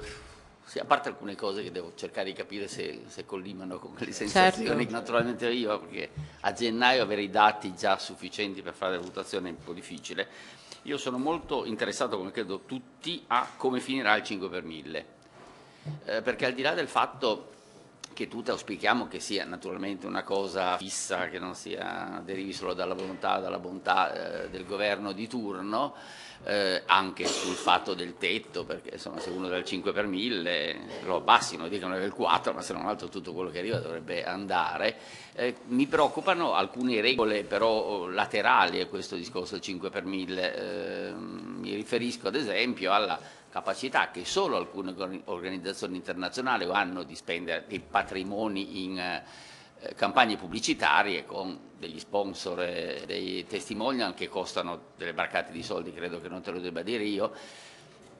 sì, a parte alcune cose che devo cercare di capire se, se collimano con le certo. sensazioni certo. naturalmente io, perché a gennaio avere i dati già sufficienti per fare la valutazione è un po' difficile. Io sono molto interessato, come credo tutti, a come finirà il 5 per 1000 eh, perché al di là del fatto che tutti auspichiamo che sia naturalmente una cosa fissa, che non sia, derivi solo dalla volontà, dalla bontà eh, del governo di turno, eh, anche sul fatto del tetto, perché insomma, se uno dal 5 per 1000 lo abbassino, è del 4, ma se non altro tutto quello che arriva dovrebbe andare. Eh, mi preoccupano alcune regole però laterali a questo discorso del 5 per 1000, eh, mi riferisco ad esempio alla capacità che solo alcune organizzazioni internazionali hanno di spendere dei patrimoni in eh, campagne pubblicitarie con degli sponsor, eh, dei testimonial che costano delle barcate di soldi, credo che non te lo debba dire io,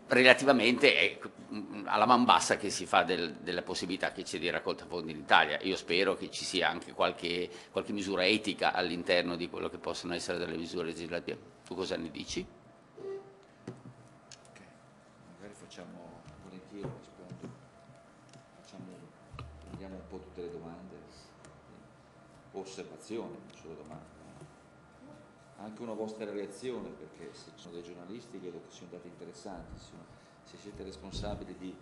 relativamente mm, alla man bassa che si fa del, della possibilità che c'è di raccolta fondi in Italia. Io spero che ci sia anche qualche, qualche misura etica all'interno di quello che possono essere delle misure legislative. Tu cosa ne dici? reazione, non solo domanda, eh, anche una vostra reazione, perché se ci sono dei giornalisti credo che siano dati interessanti, se siete responsabili di,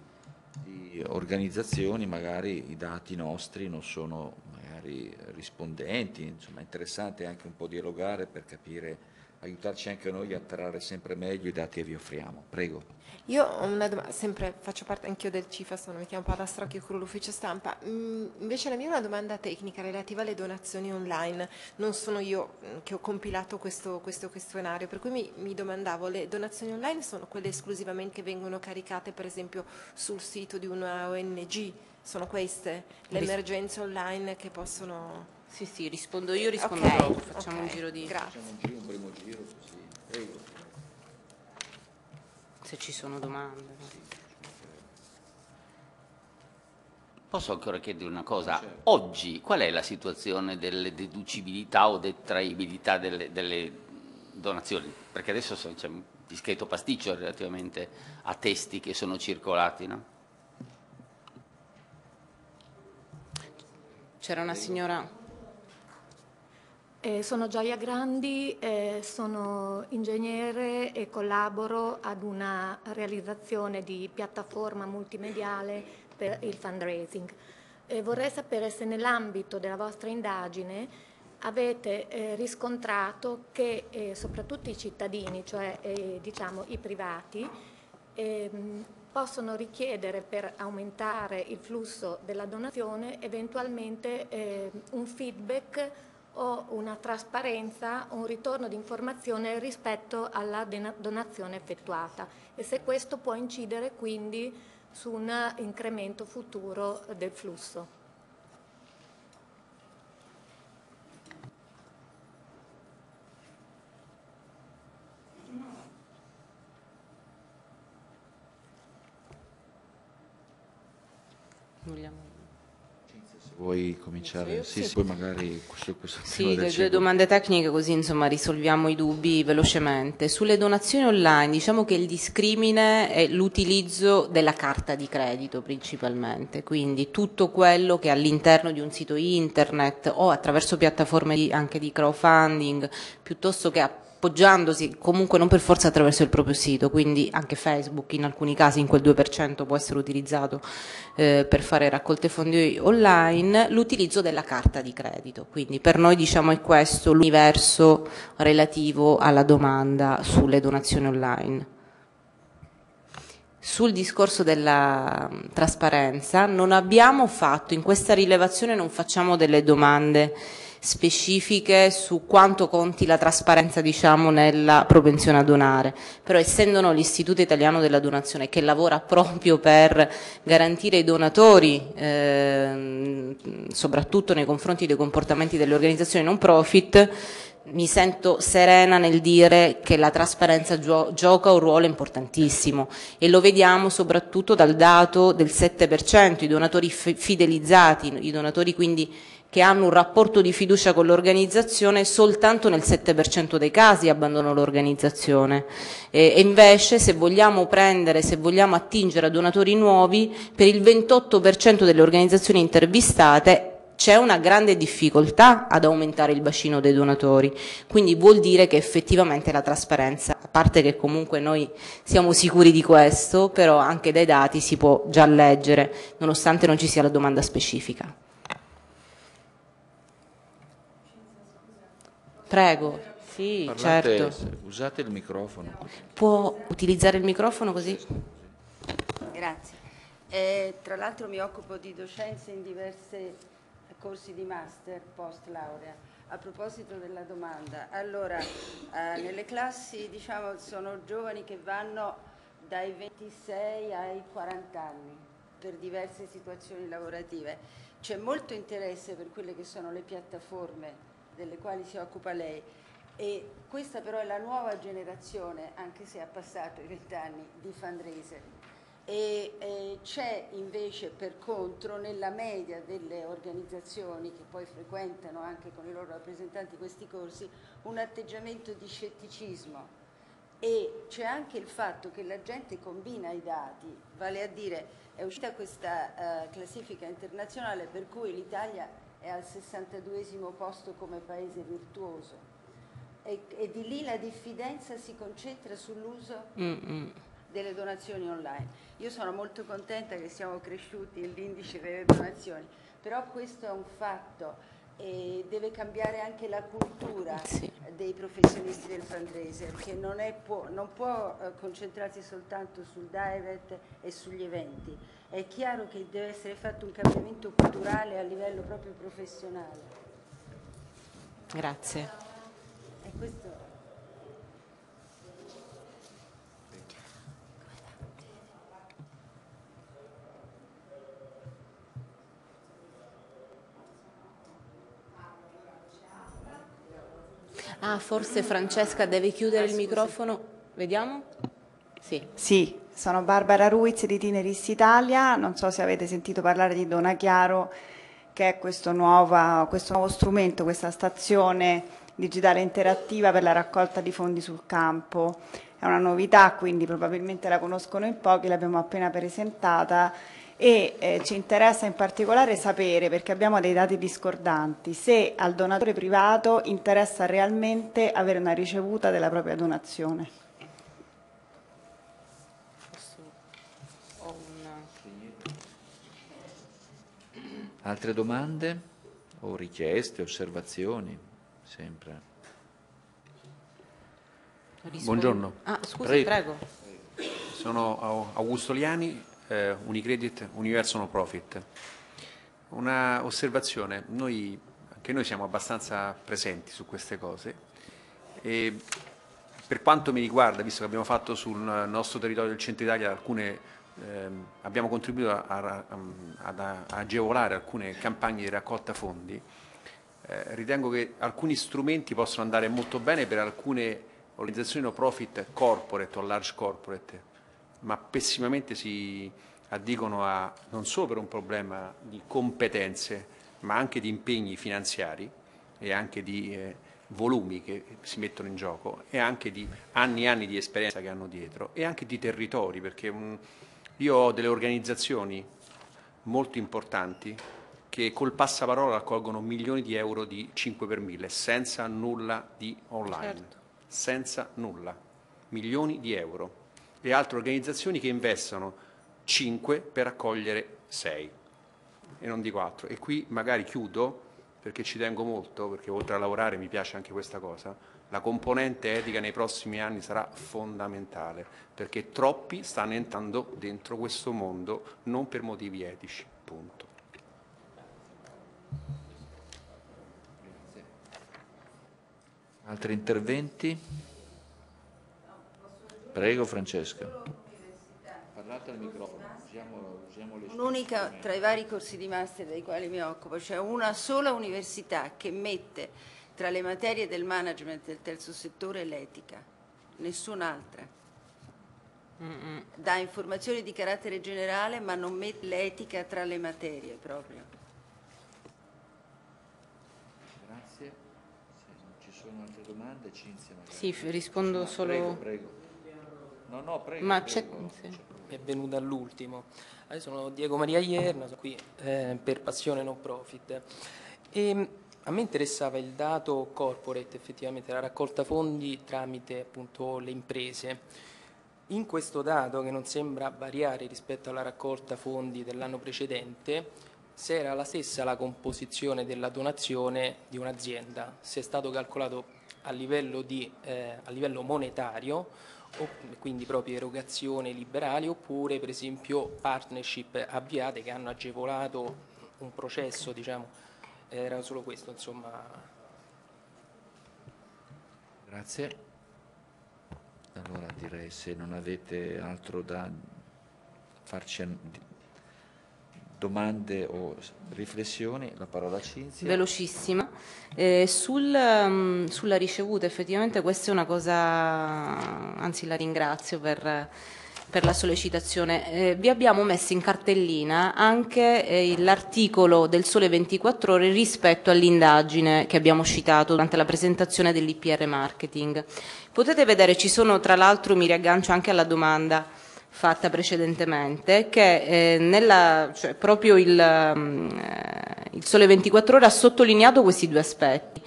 di organizzazioni magari i dati nostri non sono magari rispondenti, insomma è interessante anche un po' dialogare per capire aiutarci anche noi a trarre sempre meglio i dati che vi offriamo. Prego. Io ho una domanda, sempre faccio parte anch'io del CIFA, sono, mi chiamo Paola Strocchi con l'ufficio stampa, mm, invece la mia è una domanda tecnica relativa alle donazioni online, non sono io mm, che ho compilato questo, questo questionario, per cui mi, mi, domandavo, le donazioni online sono quelle esclusivamente che vengono caricate per esempio sul sito di una ONG, sono queste le emergenze online che possono... Sì, sì, rispondo io, eh, rispondo okay. dopo, facciamo okay. un giro di... Grazie. Facciamo un giro, un primo giro, così. Prego. Se ci sono domande. Posso ancora chiedere una cosa? Certo. Oggi qual è la situazione delle deducibilità o detraibilità delle, delle donazioni? Perché adesso c'è diciamo, un discreto pasticcio relativamente a testi che sono circolati, no? C'era una signora eh, sono Gioia Grandi, eh, sono ingegnere e collaboro ad una realizzazione di piattaforma multimediale per il fundraising. Eh, vorrei sapere se nell'ambito della vostra indagine avete eh, riscontrato che eh, soprattutto i cittadini, cioè eh, diciamo i privati, ehm, possono richiedere per aumentare il flusso della donazione eventualmente ehm, un feedback o una trasparenza, un ritorno di informazione rispetto alla donazione effettuata e se questo può incidere quindi su un incremento futuro del flusso. Vogliamo Vuoi cominciare? Sì, sì, poi magari su questo Sì, le due domande tecniche così insomma risolviamo i dubbi velocemente. Sulle donazioni online diciamo che il discrimine è l'utilizzo della carta di credito principalmente, quindi tutto quello che all'interno di un sito internet o attraverso piattaforme anche di crowdfunding piuttosto che a appoggiandosi comunque non per forza attraverso il proprio sito, quindi anche Facebook in alcuni casi in quel 2% può essere utilizzato eh, per fare raccolte fondi online, l'utilizzo della carta di credito, quindi per noi diciamo è questo l'universo relativo alla domanda sulle donazioni online. Sul discorso della mm, trasparenza non abbiamo fatto, in questa rilevazione non facciamo delle domande specifiche su quanto conti la trasparenza diciamo, nella propensione a donare, però essendo noi l'Istituto Italiano della Donazione che lavora proprio per garantire ai donatori, eh, soprattutto nei confronti dei comportamenti delle organizzazioni non profit, mi sento serena nel dire che la trasparenza gio gioca un ruolo importantissimo e lo vediamo soprattutto dal dato del 7%, i donatori fidelizzati, i donatori quindi che hanno un rapporto di fiducia con l'organizzazione soltanto nel 7% dei casi abbandonano l'organizzazione e, e, invece se vogliamo prendere, se vogliamo attingere a donatori nuovi per il 28% delle organizzazioni intervistate c'è una grande difficoltà ad aumentare il bacino dei donatori, quindi vuol dire che effettivamente la trasparenza, a parte che comunque noi siamo sicuri di questo, però anche dai dati si può già leggere, nonostante non ci sia la domanda specifica. Prego, sì, Parlate, certo. Usate il microfono. Può utilizzare il microfono così? Grazie. Eh, tra l'altro mi occupo di docenza in diversi corsi di master post laurea. A proposito della domanda, allora eh, nelle classi diciamo sono giovani che vanno dai 26 ai 40 anni per diverse situazioni lavorative. C'è molto interesse per quelle che sono le piattaforme delle quali si occupa lei. E questa però è la nuova generazione, anche se ha passato i vent'anni di fundraiser. E, e c'è invece per contro nella media delle organizzazioni che poi frequentano anche con i loro rappresentanti questi corsi un atteggiamento di scetticismo e c'è anche il fatto che la gente combina i dati, vale a dire è uscita questa uh, classifica internazionale per cui l'Italia è al 62 posto come paese virtuoso e, e, di lì la diffidenza si concentra sull'uso Mm-mm. delle donazioni online. Io sono molto contenta che siamo cresciuti l'indice delle donazioni, però questo è un fatto e deve cambiare anche la cultura sì. dei professionisti del fundraiser che non, è, può, non può eh, concentrarsi soltanto sul direct e sugli eventi. È chiaro che deve essere fatto un cambiamento culturale a livello proprio professionale. Grazie. Ah, forse Francesca deve chiudere ah, il microfono. Vediamo? Sì. Sì, sono Barbara Ruiz di Tineris Italia. Non so se avete sentito parlare di Dona Chiaro, che è questo, nuova, questo nuovo strumento, questa stazione digitale interattiva per la raccolta di fondi sul campo. È una novità, quindi probabilmente la conoscono in pochi, l'abbiamo appena presentata e eh, ci interessa in particolare sapere, perché abbiamo dei dati discordanti, se al donatore privato interessa realmente avere una ricevuta della propria donazione. Altre domande o richieste, osservazioni? Sempre. Buongiorno. Ah, scusi, prego. prego. Sono Augusto Liani, eh, Unicredit, Universo No Profit. Una osservazione, noi, anche noi siamo abbastanza presenti su queste cose e per quanto mi riguarda, visto che abbiamo fatto sul nostro territorio del centro Italia alcune eh, abbiamo contribuito a, a, ad, a, agevolare alcune campagne di raccolta fondi, eh, ritengo che alcuni strumenti possono andare molto bene per alcune organizzazioni no profit corporate o large corporate ma pessimamente si addicono a, non solo per un problema di competenze, ma anche di impegni finanziari e anche di eh, volumi che si mettono in gioco e anche di anni e anni di esperienza che hanno dietro e anche di territori, perché mh, io ho delle organizzazioni molto importanti che col passaparola raccolgono milioni di euro di 5 per 1000 senza nulla di online, certo. senza nulla, milioni di euro le altre organizzazioni che investono 5 per accogliere 6 e non di 4. E qui magari chiudo perché ci tengo molto, perché oltre a lavorare mi piace anche questa cosa, la componente etica nei prossimi anni sarà fondamentale, perché troppi stanno entrando dentro questo mondo non per motivi etici, punto. Altri interventi? Prego Francesca. Parlate al microfono, usiamo, usiamo Un'unica tra i vari corsi di master dei quali mi occupo, c'è cioè una sola università che mette tra le materie del management del terzo settore l'etica, nessun'altra. mm Dà informazioni di carattere generale ma non mette l'etica tra le materie proprio. Grazie. Se non ci sono altre domande, Cinzia magari. Sì, rispondo solo... Prego, prego. No, no, prego. Ma C'è, sì. È venuta all'ultimo. Io sono Diego Maria Ierna, sono qui eh, per Passione Non Profit. E, ehm, a me interessava il dato corporate, effettivamente, la raccolta fondi tramite appunto le imprese. In questo dato, che non sembra variare rispetto alla raccolta fondi dell'anno precedente, se era la stessa la composizione della donazione di un'azienda, se è stato calcolato a livello, di, eh, a livello monetario quindi proprio erogazione liberale oppure per esempio partnership avviate che hanno agevolato un processo, diciamo, era solo questo, insomma. Grazie. Allora direi se non avete altro da farci domande o riflessioni, la parola a Cinzia. Velocissima. Eh, sul, um, sulla ricevuta, effettivamente questa è una cosa, anzi la ringrazio per, per la sollecitazione. Eh, vi abbiamo messo in cartellina anche eh, l'articolo del Sole 24 ore rispetto all'indagine che abbiamo citato durante la presentazione dell'IPR Marketing. Potete vedere, ci sono tra l'altro, mi riaggancio anche alla domanda, fatta precedentemente, che eh, nella, cioè, proprio il, mm, eh, il Sole 24 Ore ha sottolineato questi due aspetti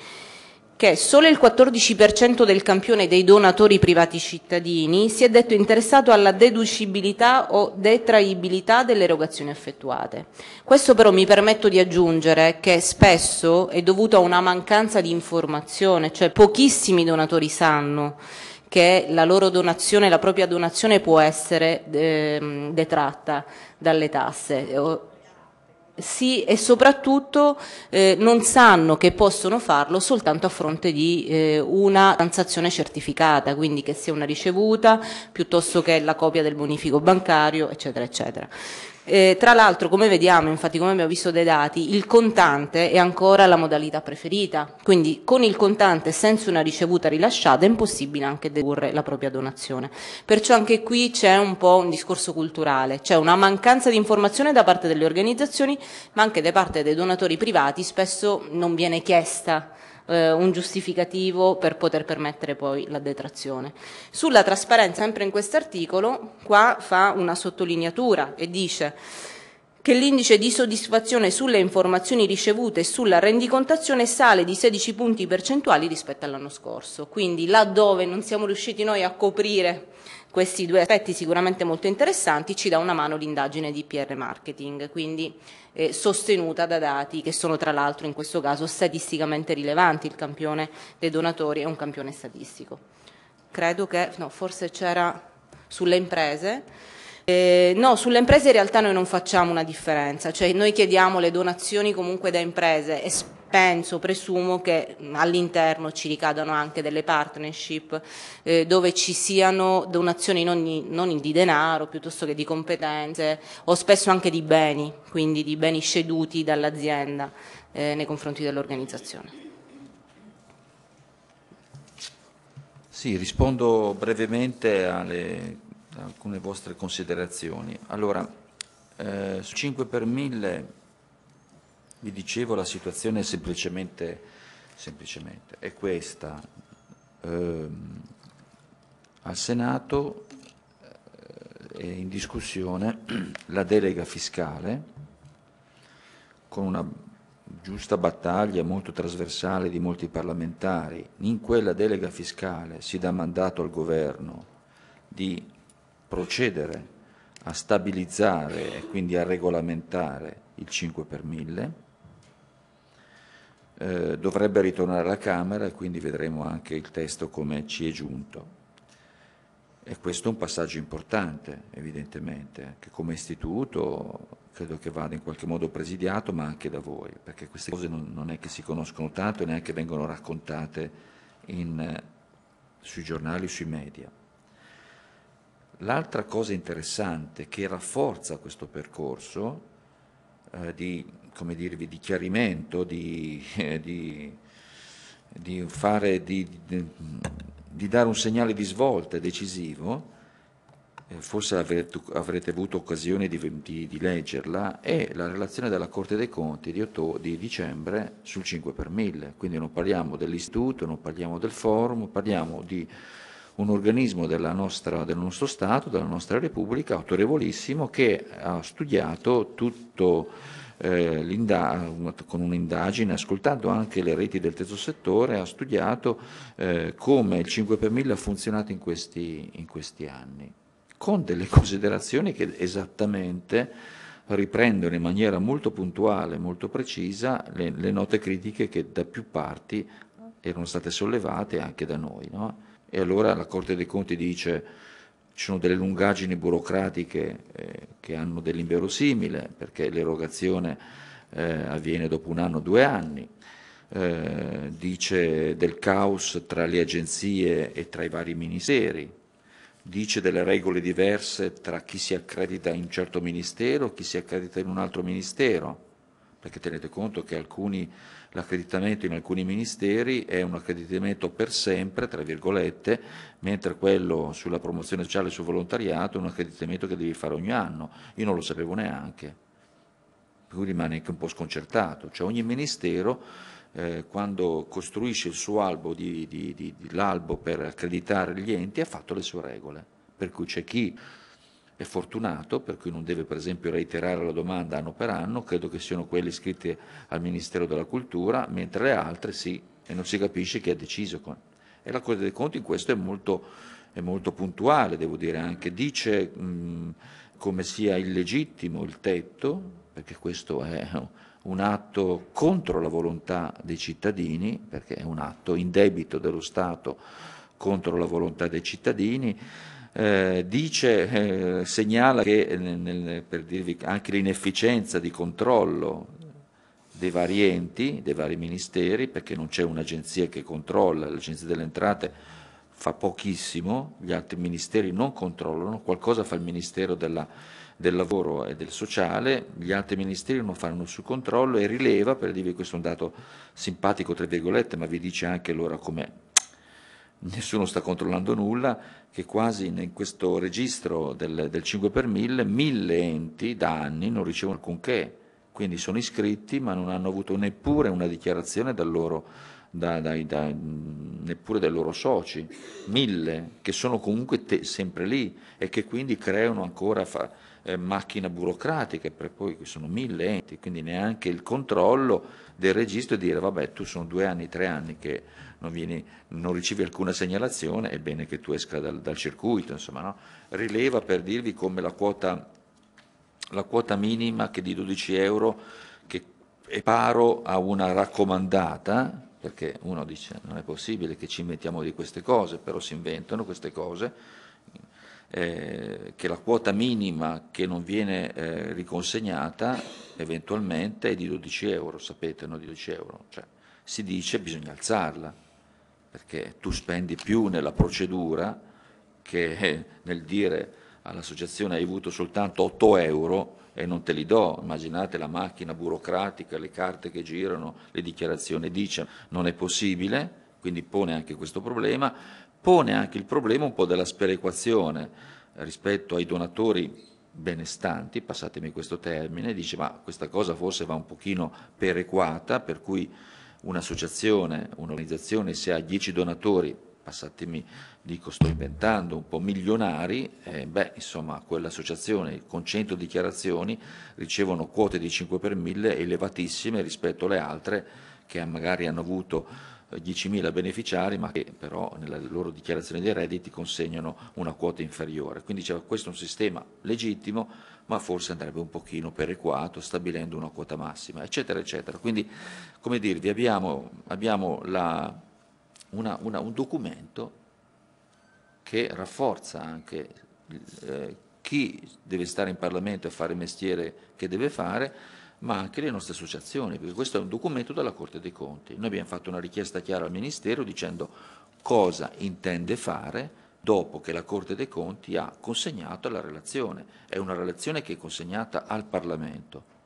che solo il 14% del campione dei donatori privati cittadini si è detto interessato alla deducibilità o detraibilità delle erogazioni effettuate. Questo però mi permetto di aggiungere che spesso è dovuto a una mancanza di informazione, cioè pochissimi donatori sanno che la loro donazione, la propria donazione può essere eh, detratta dalle tasse. Sì, e soprattutto eh, non sanno che possono farlo soltanto a fronte di eh, una transazione certificata, quindi che sia una ricevuta piuttosto che la copia del bonifico bancario, eccetera, eccetera. Eh, tra l'altro, come vediamo, infatti, come abbiamo visto dai dati, il contante è ancora la modalità preferita. Quindi, con il contante senza una ricevuta rilasciata è impossibile anche dedurre la propria donazione. Perciò anche qui c'è un po' un discorso culturale, c'è una mancanza di informazione da parte delle organizzazioni, ma anche da parte dei donatori privati spesso non viene chiesta eh, un giustificativo per poter permettere poi la detrazione. Sulla trasparenza, sempre in questo articolo, qua fa una sottolineatura e dice che l'indice di soddisfazione sulle informazioni ricevute e sulla rendicontazione sale di 16 punti percentuali rispetto all'anno scorso. Quindi laddove non siamo riusciti noi a coprire questi due aspetti sicuramente molto interessanti ci dà una mano l'indagine di PR marketing, quindi eh, sostenuta da dati che sono tra l'altro in questo caso statisticamente rilevanti, il campione dei donatori è un campione statistico. Credo che no, forse c'era sulle imprese. Eh, no, sulle imprese in realtà noi non facciamo una differenza, cioè noi chiediamo le donazioni comunque da imprese penso, presumo che all'interno ci ricadano anche delle partnership eh, dove ci siano donazioni non, non, di denaro piuttosto che di competenze o spesso anche di beni, quindi di beni ceduti dall'azienda eh, nei confronti dell'organizzazione. Sì, rispondo brevemente alle, alcune vostre considerazioni. Allora, eh, su 5 per 1000 vi dicevo la situazione è semplicemente, semplicemente è questa. Eh, al Senato eh, è in discussione la delega fiscale con una giusta battaglia molto trasversale di molti parlamentari. In quella delega fiscale si dà mandato al governo di procedere a stabilizzare e quindi a regolamentare il 5 per 1000 eh, dovrebbe ritornare alla Camera e quindi vedremo anche il testo come ci è giunto. E questo è un passaggio importante, evidentemente, che come istituto credo che vada in qualche modo presidiato, ma anche da voi, perché queste cose non, non è che si conoscono tanto e neanche vengono raccontate in, eh, sui giornali, sui media. L'altra cosa interessante che rafforza questo percorso eh, di come dirvi, di chiarimento, di, eh, di, di, fare, di, dare un segnale di svolta decisivo, eh, forse avrete, avrete, avuto occasione di, leggerla, è la relazione della Corte dei Conti di, otto, dicembre sul 5 per 1000, quindi non parliamo dell'istituto, non parliamo del forum, parliamo di un organismo nostra, del nostro Stato, della nostra Repubblica, autorevolissimo, che ha studiato tutto eh, con un'indagine, ascoltando anche le reti del terzo settore, ha studiato eh, come il 5 per 1000 ha funzionato in questi, in questi anni, con delle considerazioni che esattamente riprendono in maniera molto puntuale, molto precisa, le, le, note critiche che da più parti erano state sollevate anche da noi. No? E allora la Corte dei Conti dice ci sono delle lungaggini burocratiche eh, che hanno dell'inverosimile, perché l'erogazione eh, avviene dopo un anno o due anni. Eh, dice del caos tra le agenzie e tra i vari ministeri, dice delle regole diverse tra chi si accredita in un certo ministero e chi si accredita in un altro ministero, perché tenete conto che alcuni l'accreditamento in alcuni ministeri è un accreditamento per sempre, tra virgolette, mentre quello sulla promozione sociale e sul volontariato è un accreditamento che devi fare ogni anno. Io non lo sapevo neanche, per cui rimane anche un po' sconcertato. Cioè ogni ministero eh, quando costruisce il suo albo, di, di, di, l'albo per accreditare gli enti ha fatto le sue regole, per cui c'è chi è fortunato, per cui non deve per esempio reiterare la domanda anno per anno, credo che siano quelli iscritti al Ministero della Cultura, mentre le altre sì, e non si capisce chi ha deciso. Con. E la Corte dei Conti in questo è molto, è molto puntuale, devo dire anche, dice mh, come sia illegittimo il tetto, perché questo è un atto contro la volontà dei cittadini, perché è un atto in debito dello Stato contro la volontà dei cittadini, eh, dice, eh, segnala che, eh, nel, per dirvi anche l'inefficienza di controllo dei vari enti, dei vari ministeri, perché non c'è un'agenzia che controlla, l'agenzia delle entrate fa pochissimo, gli altri ministeri non controllano, qualcosa fa il Ministero della, del Lavoro e del Sociale, gli altri ministeri non fanno nessun controllo e rileva, per dirvi questo è un dato simpatico, tra virgolette, ma vi dice anche allora come nessuno sta controllando nulla, che quasi in questo registro del, del 5 per 1000, mille enti da anni non ricevono alcunché, quindi sono iscritti ma non hanno avuto neppure una dichiarazione dal loro da, da, da, neppure dai loro soci, mille che sono comunque te, sempre lì e che quindi creano ancora fa, eh, macchina burocratica, per poi sono mille enti, quindi neanche il controllo del registro e dire vabbè tu sono due anni, tre anni che non, vieni, non ricevi alcuna segnalazione, è bene che tu esca dal, dal circuito, insomma, no? rileva per dirvi come la quota, la quota minima che di 12 euro che è paro a una raccomandata perché uno dice non è possibile che ci inventiamo di queste cose, però si inventano queste cose, eh, che la quota minima che non viene eh, riconsegnata eventualmente è di 12 euro, sapete, no? di 12 euro, cioè, si dice che bisogna alzarla, perché tu spendi più nella procedura che eh, nel dire all'associazione hai avuto soltanto 8 euro e non te li do, immaginate la macchina burocratica, le carte che girano, le dichiarazioni, dice non è possibile, quindi pone anche questo problema, pone anche il problema un po' della sperequazione rispetto ai donatori benestanti, passatemi questo termine, dice ma questa cosa forse va un pochino perequata, per cui un'associazione, un'organizzazione se ha 10 donatori passatemi, dico sto inventando, un po' milionari, eh, beh, insomma, quell'associazione con 100 dichiarazioni ricevono quote di 5 per 1000 elevatissime rispetto alle altre che magari hanno avuto 10.000 eh, beneficiari, ma che però nella loro dichiarazione dei redditi consegnano una quota inferiore. Quindi cioè, questo è un sistema legittimo, ma forse andrebbe un pochino perequato, stabilendo una quota massima, eccetera, eccetera. Quindi, come dirvi, abbiamo, abbiamo la una, una, un documento che rafforza anche eh, chi deve stare in Parlamento e fare il mestiere che deve fare, ma anche le nostre associazioni, perché questo è un documento della Corte dei Conti. Noi abbiamo fatto una richiesta chiara al Ministero dicendo cosa intende fare dopo che la Corte dei Conti ha consegnato la relazione. È una relazione che è consegnata al Parlamento.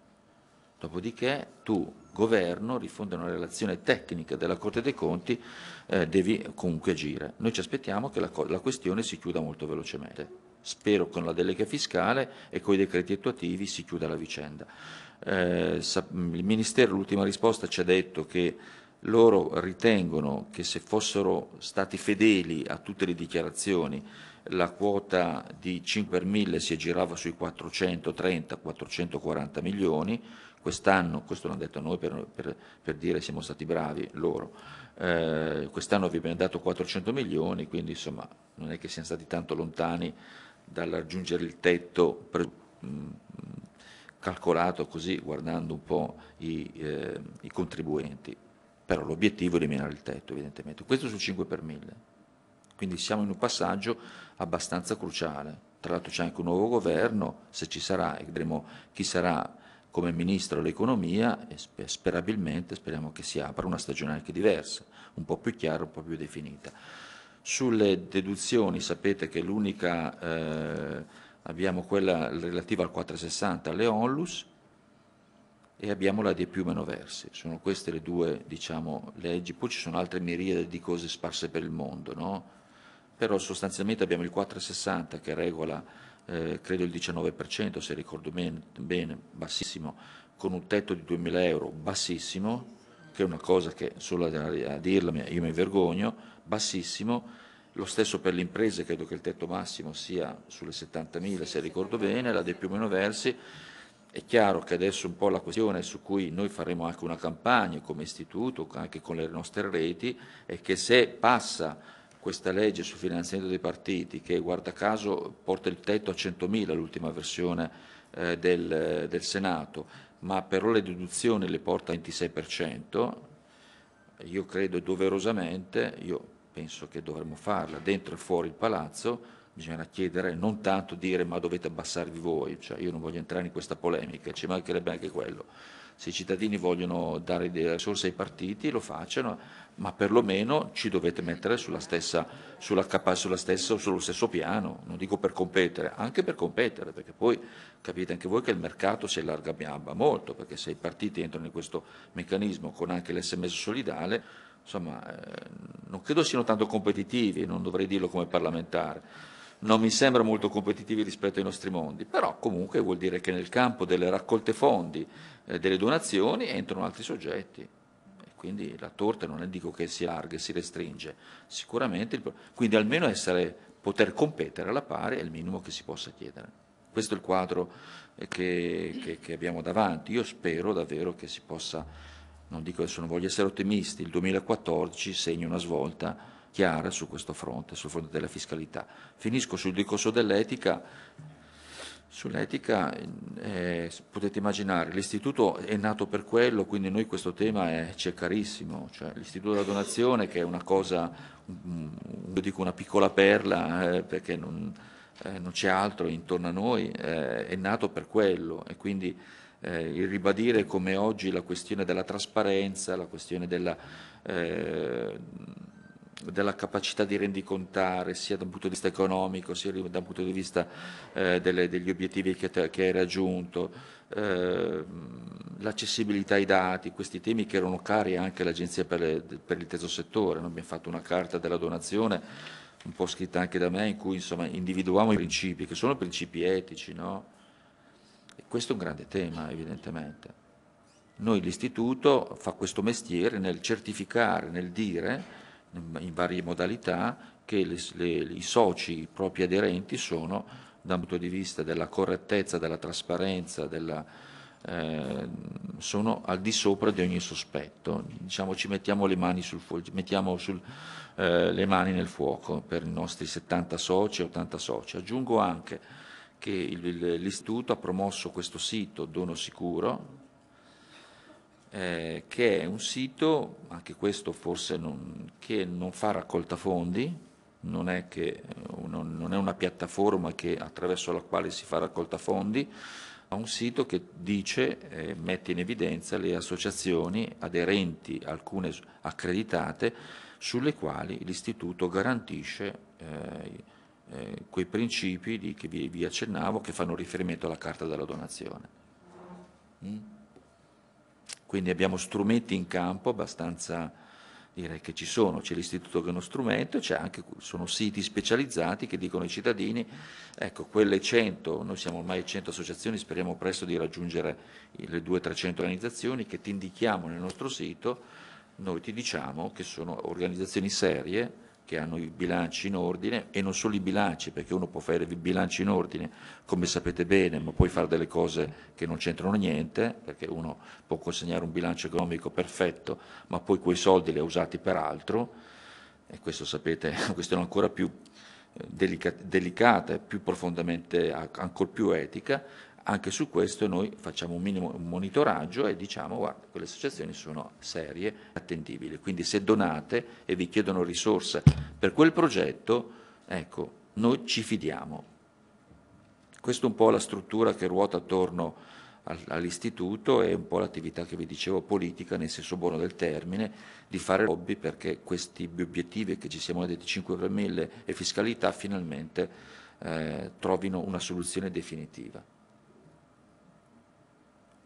Dopodiché tu governo, rifonde una relazione tecnica della Corte dei Conti, eh, devi comunque agire. Noi ci aspettiamo che la, la questione si chiuda molto velocemente. Spero con la delega fiscale e con i decreti attuativi si chiuda la vicenda. Eh, il Ministero, l'ultima risposta, ci ha detto che loro ritengono che se fossero stati fedeli a tutte le dichiarazioni la quota di 5 per 1000 si aggirava sui 430-440 milioni, Quest'anno, questo l'hanno detto noi per, per, per dire siamo stati bravi loro, eh, quest'anno vi abbiamo dato 400 milioni, quindi insomma non è che siamo stati tanto lontani dal raggiungere il tetto pre, mh, mm, calcolato così guardando un po' i, eh, i contribuenti, però l'obiettivo è eliminare il tetto evidentemente, questo sul 5 per 1000. Quindi siamo in un passaggio abbastanza cruciale. Tra l'altro c'è anche un nuovo governo, se ci sarà, e vedremo chi sarà come ministro dell'economia e sperabilmente speriamo che si apra una stagione anche diversa, un po' più chiara, un po' più definita. Sulle deduzioni sapete che l'unica eh, abbiamo quella relativa al 460 alle onlus e abbiamo la di più o meno versi. Sono queste le due diciamo, leggi, poi ci sono altre miriade di cose sparse per il mondo, no? però sostanzialmente abbiamo il 460 che regola eh, credo il 19% se ricordo ben, bene, bassissimo, con un tetto di 2.000 euro bassissimo, che è una cosa che solo a dirla io mi vergogno, bassissimo, lo stesso per le imprese, credo che il tetto massimo sia sulle 70.000 se ricordo bene, la dei più o meno versi, è chiaro che adesso un po' la questione su cui noi faremo anche una campagna come istituto, anche con le nostre reti, è che se passa questa legge sul finanziamento dei partiti che guarda caso porta il tetto a 100.000 l'ultima versione eh, del, del, Senato, ma però le deduzioni le porta al 26%, io credo doverosamente, io penso che dovremmo farla dentro e fuori il palazzo, bisognerà chiedere, non tanto dire ma dovete abbassarvi voi, cioè, io non voglio entrare in questa polemica, ci mancherebbe anche quello se i cittadini vogliono dare delle risorse ai partiti lo facciano, ma perlomeno ci dovete mettere sulla stessa, sulla, sulla stessa, sullo stesso piano, non dico per competere, anche per competere, perché poi capite anche voi che il mercato si allarga biamba molto, perché se i partiti entrano in questo meccanismo con anche l'SMS solidale, insomma, eh, non credo siano tanto competitivi, non dovrei dirlo come parlamentare non mi sembra molto competitivi rispetto ai nostri mondi, però comunque vuol dire che nel campo delle raccolte fondi eh, delle donazioni entrano altri soggetti. E quindi la torta non è dico che si allarga, si restringe, sicuramente, il, quindi almeno essere, poter competere alla pari è il minimo che si possa chiedere. Questo è il quadro eh, che, che, che abbiamo davanti. Io spero davvero che si possa, non dico adesso non voglio essere ottimisti, il 2014 segna una svolta chiara su questo fronte, sul fronte della fiscalità. Finisco sul discorso dell'etica Sull'etica eh, potete immaginare, l'istituto è nato per quello, quindi noi questo tema è, ci è carissimo, cioè, l'istituto della donazione che è una cosa, un, io dico una piccola perla eh, perché non, eh, non, c'è altro intorno a noi, eh, è nato per quello e quindi eh, il ribadire come oggi la questione della trasparenza, la questione della eh, della capacità di rendicontare sia da un punto di vista economico sia da un punto di vista eh, delle, degli obiettivi che, che hai raggiunto, eh, l'accessibilità ai dati, questi temi che erano cari anche all'Agenzia per, per il terzo settore, no? abbiamo fatto una carta della donazione un po' scritta anche da me in cui insomma, individuiamo i principi che sono principi etici, no? E questo è un grande tema evidentemente. Noi l'istituto fa questo mestiere nel certificare, nel dire in varie modalità che le, le, i soci, propri aderenti sono, dal punto di vista della correttezza, della trasparenza, della, eh, sono al di sopra di ogni sospetto. Diciamo ci mettiamo le mani, sul, mettiamo sul, eh, le mani nel fuoco per i nostri 70 soci, e 80 soci. Aggiungo anche che l'Istituto ha promosso questo sito Dono Sicuro, eh, che è un sito, anche questo forse non, che non fa raccolta fondi, non è, che, eh, non, non è, una piattaforma che, attraverso la quale si fa raccolta fondi, ma un sito che dice, eh, mette in evidenza le associazioni aderenti, alcune accreditate, sulle quali l'istituto garantisce eh, eh, quei principi di, che vi, vi, accennavo che fanno riferimento alla carta della donazione. Mm? Quindi abbiamo strumenti in campo abbastanza, direi che ci sono, c'è l'istituto che è uno strumento, c'è anche, sono siti specializzati che dicono ai cittadini, ecco, quelle 100, noi siamo ormai 100 associazioni, speriamo presto di raggiungere le 200-300 organizzazioni che ti indichiamo nel nostro sito, noi ti diciamo che sono organizzazioni serie, che hanno i bilanci in ordine e non solo i bilanci, perché uno può fare i bilanci in ordine, come sapete bene, ma poi fare delle cose che non c'entrano niente, perché uno può consegnare un bilancio economico perfetto, ma poi quei soldi li ha usati per altro, e questo sapete è una questione ancora più eh, delicata, delicata più profondamente, ancora più etica, anche su questo noi facciamo un minimo monitoraggio e diciamo guarda, quelle associazioni sono serie, e attendibili. Quindi se donate e vi chiedono risorse per quel progetto, ecco, noi ci fidiamo. Questa è un po' la struttura che ruota attorno all'istituto e un po' l'attività che vi dicevo politica nel senso buono del termine di fare lobby perché questi obiettivi che ci siamo detti 5 per 1000 e fiscalità finalmente eh, trovino una soluzione definitiva.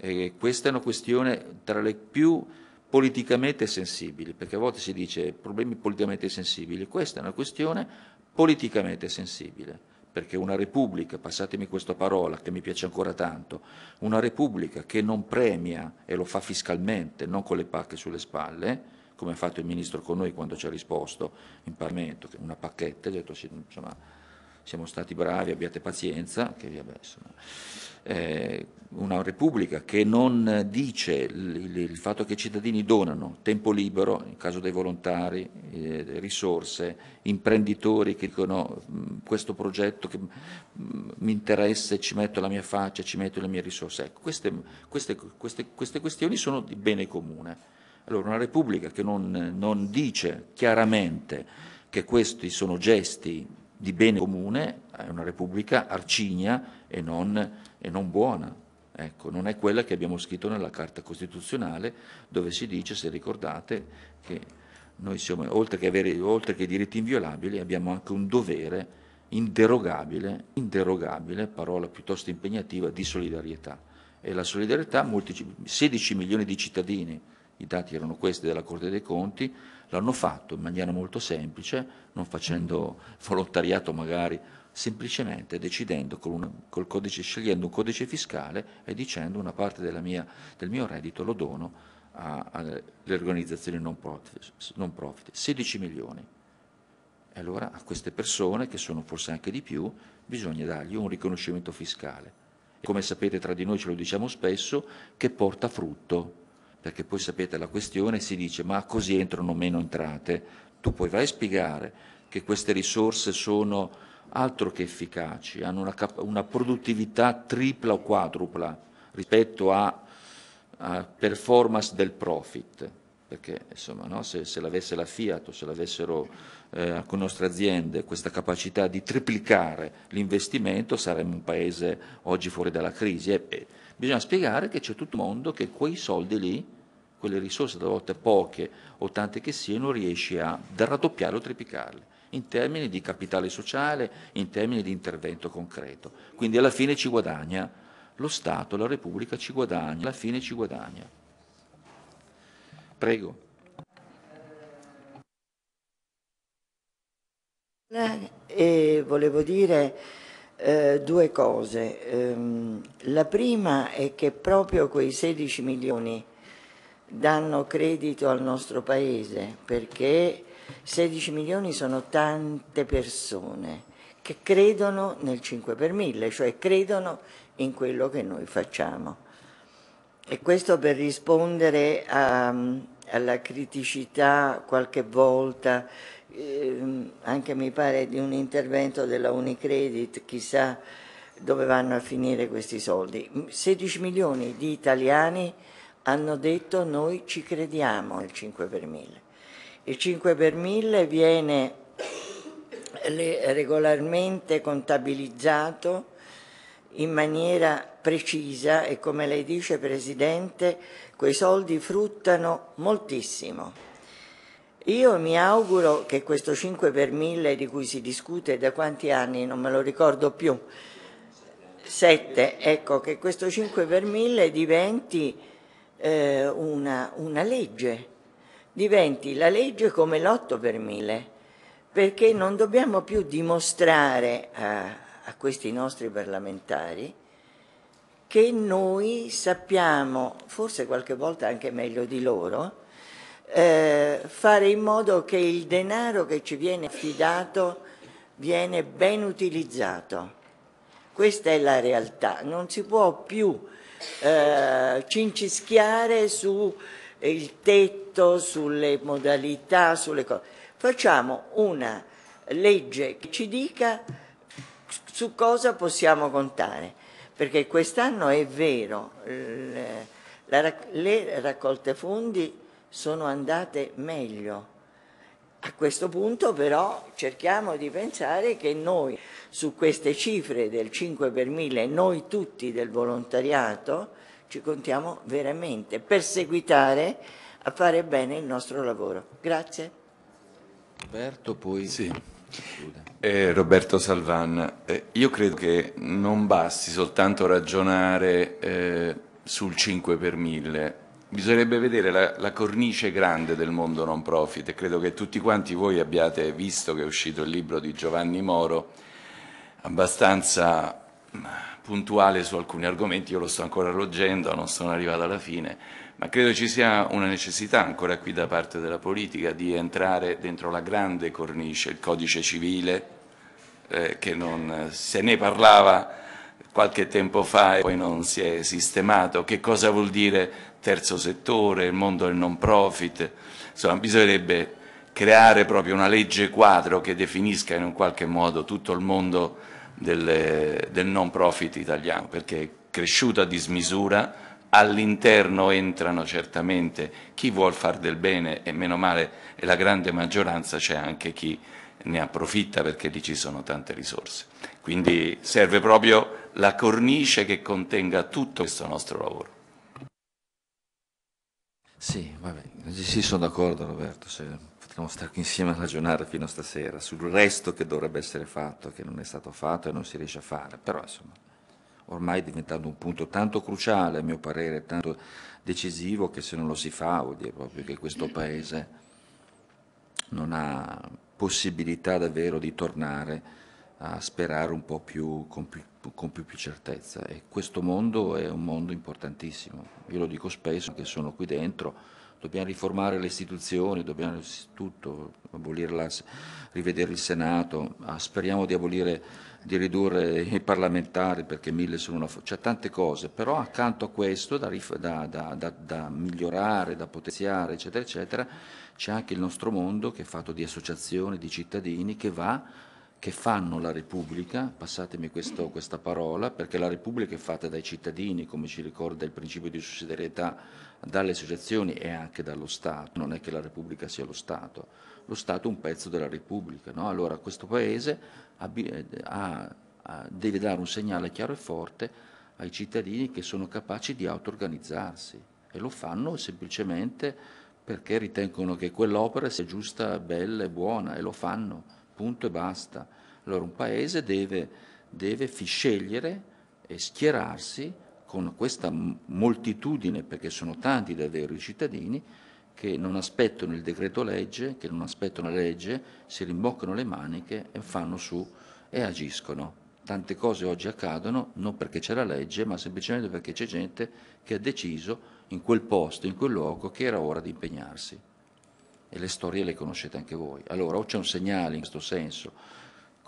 E questa è una questione tra le più politicamente sensibili, perché a volte si dice problemi politicamente sensibili, questa è una questione politicamente sensibile, perché una Repubblica, passatemi questa parola che mi piace ancora tanto, una Repubblica che non premia e lo fa fiscalmente, non con le pacche sulle spalle, come ha fatto il Ministro con noi quando ci ha risposto in Parlamento, una pacchetta, ha detto, insomma, siamo stati bravi, abbiate pazienza, che vabbè, insomma, eh, una Repubblica che non dice il, il, fatto che i cittadini donano tempo libero, in caso dei volontari, eh, risorse, imprenditori che dicono questo progetto che mi interessa, ci metto la mia faccia, ci metto le mie risorse. Ecco, queste, queste, queste, queste questioni sono di bene comune. Allora, una Repubblica che non, non dice chiaramente che questi sono gesti di bene comune è una repubblica arcigna e non, e non buona. Ecco, non è quella che abbiamo scritto nella Carta Costituzionale, dove si dice, se ricordate, che noi siamo, oltre che, avere, oltre che diritti inviolabili, abbiamo anche un dovere inderogabile, inderogabile, parola piuttosto impegnativa, di solidarietà. E la solidarietà, 16 milioni di cittadini, i dati erano questi della Corte dei Conti, l'hanno fatto in maniera molto semplice, non facendo volontariato magari, semplicemente decidendo una, codice, scegliendo un codice fiscale e dicendo una parte mia, del mio reddito lo dono alle organizzazioni non profit, non profit, 16 milioni. E allora a queste persone, che sono forse anche di più, bisogna dargli un riconoscimento fiscale. Come sapete tra di noi ce lo diciamo spesso, che porta frutto perché poi sapete la questione, si dice ma così entrano meno entrate. Tu poi vai a spiegare che queste risorse sono altro che efficaci, hanno una, una produttività tripla o quadrupla rispetto a, a performance del profit perché insomma, no? se, se, l'avesse la Fiat o se l'avessero eh, con le nostre aziende questa capacità di triplicare l'investimento saremmo un paese oggi fuori dalla crisi. E, e bisogna spiegare che c'è tutto il mondo che quei soldi lì quelle risorse, da volte poche o tante che siano, riesce a raddoppiare o triplicarle in termini di capitale sociale, in termini di intervento concreto. Quindi alla fine ci guadagna lo Stato, la Repubblica ci guadagna, alla fine ci guadagna. Prego. Eh, e volevo dire eh, due cose. Ehm, la prima è che proprio quei 16 milioni danno credito al nostro Paese perché 16 milioni sono tante persone che credono nel 5 per 1000, cioè credono in quello che noi facciamo. E questo per rispondere a, ehm, alla criticità qualche volta, eh, anche mi pare di un intervento della Unicredit, chissà dove vanno a finire questi soldi. 16 milioni di italiani hanno detto noi ci crediamo al 5 per 1000. Il 5 per 1000 viene regolarmente contabilizzato in maniera precisa e come lei dice Presidente quei soldi fruttano moltissimo. Io mi auguro che questo 5 per 1000 di cui si discute da quanti anni, non me lo ricordo più, 7, ecco che questo 5 per 1000 diventi eh, una, una legge, diventi la legge come l'otto per mille, perché non dobbiamo più dimostrare a, a questi nostri parlamentari che noi sappiamo, forse qualche volta anche meglio di loro, eh, fare in modo che il denaro che ci viene affidato viene ben utilizzato. Questa è la realtà, non si può più eh, cincischiare sul eh, tetto, sulle modalità, sulle cose. Facciamo una legge che ci dica su cosa possiamo contare, perché quest'anno è vero, le, la, le raccolte fondi sono andate meglio. A questo punto però cerchiamo di pensare che noi su queste cifre del 5 per 1000 noi tutti del volontariato ci contiamo veramente per seguitare a fare bene il nostro lavoro. Grazie. Roberto, poi... Sì. Eh, Roberto Salvan, eh, io credo che non basti soltanto ragionare eh, sul 5 per 1000, bisognerebbe vedere la, la, cornice grande del mondo non profit e credo che tutti quanti voi abbiate visto che è uscito il libro di Giovanni Moro abbastanza mm, puntuale su alcuni argomenti, io lo sto ancora leggendo, non sono arrivato alla fine, ma credo ci sia una necessità ancora qui da parte della politica di entrare dentro la grande cornice, il codice civile, eh, che non, se ne parlava qualche tempo fa e poi non si è sistemato, che cosa vuol dire terzo settore, il mondo del non profit, insomma bisognerebbe creare proprio una legge quadro che definisca in un qualche modo tutto il mondo del, del non profit italiano, perché è cresciuta a dismisura, all'interno entrano certamente chi vuole fare del bene e meno male, e la grande maggioranza c'è anche chi ne approfitta perché lì ci sono tante risorse. Quindi serve proprio la cornice che contenga tutto questo nostro lavoro. Sì, va sì, sono d'accordo Roberto. Sì. Siamo stati insieme a ragionare fino a stasera sul resto che dovrebbe essere fatto, che non è stato fatto e non si riesce a fare, però insomma ormai è diventato un punto tanto cruciale a mio parere, tanto decisivo che se non lo si fa vuol dire proprio che questo Paese non ha possibilità davvero di tornare a sperare un po' più con, più, con più, più, certezza. E questo mondo è un mondo importantissimo. Io lo dico spesso che sono qui dentro dobbiamo riformare le istituzioni, dobbiamo tutto, abolirla, rivedere il Senato, speriamo di abolire, di ridurre i parlamentari perché mille sono una... c'è cioè tante cose, però accanto a questo da, da, da, da migliorare, da potenziare, eccetera, eccetera, c'è anche il nostro mondo che è fatto di associazioni, di cittadini che va che fanno la Repubblica, passatemi questo, questa parola, perché la Repubblica è fatta dai cittadini, come ci ricorda il principio di sussidiarietà dalle associazioni e anche dallo Stato. Non è che la Repubblica sia lo Stato, lo Stato è un pezzo della Repubblica. No? Allora questo Paese ha, ha, deve dare un segnale chiaro e forte ai cittadini che sono capaci di auto-organizzarsi e lo fanno semplicemente perché ritengono che quell'opera sia giusta, bella e buona e lo fanno, punto e basta. Allora un Paese deve, deve scegliere e schierarsi con questa moltitudine, perché sono tanti davvero i cittadini, che non aspettano il decreto legge, che non aspettano la legge, si rimboccano le maniche e fanno su e agiscono. Tante cose oggi accadono non perché c'è la legge, ma semplicemente perché c'è gente che ha deciso in quel posto, in quel luogo, che era ora di impegnarsi. E le storie le conoscete anche voi. Allora o c'è un segnale in questo senso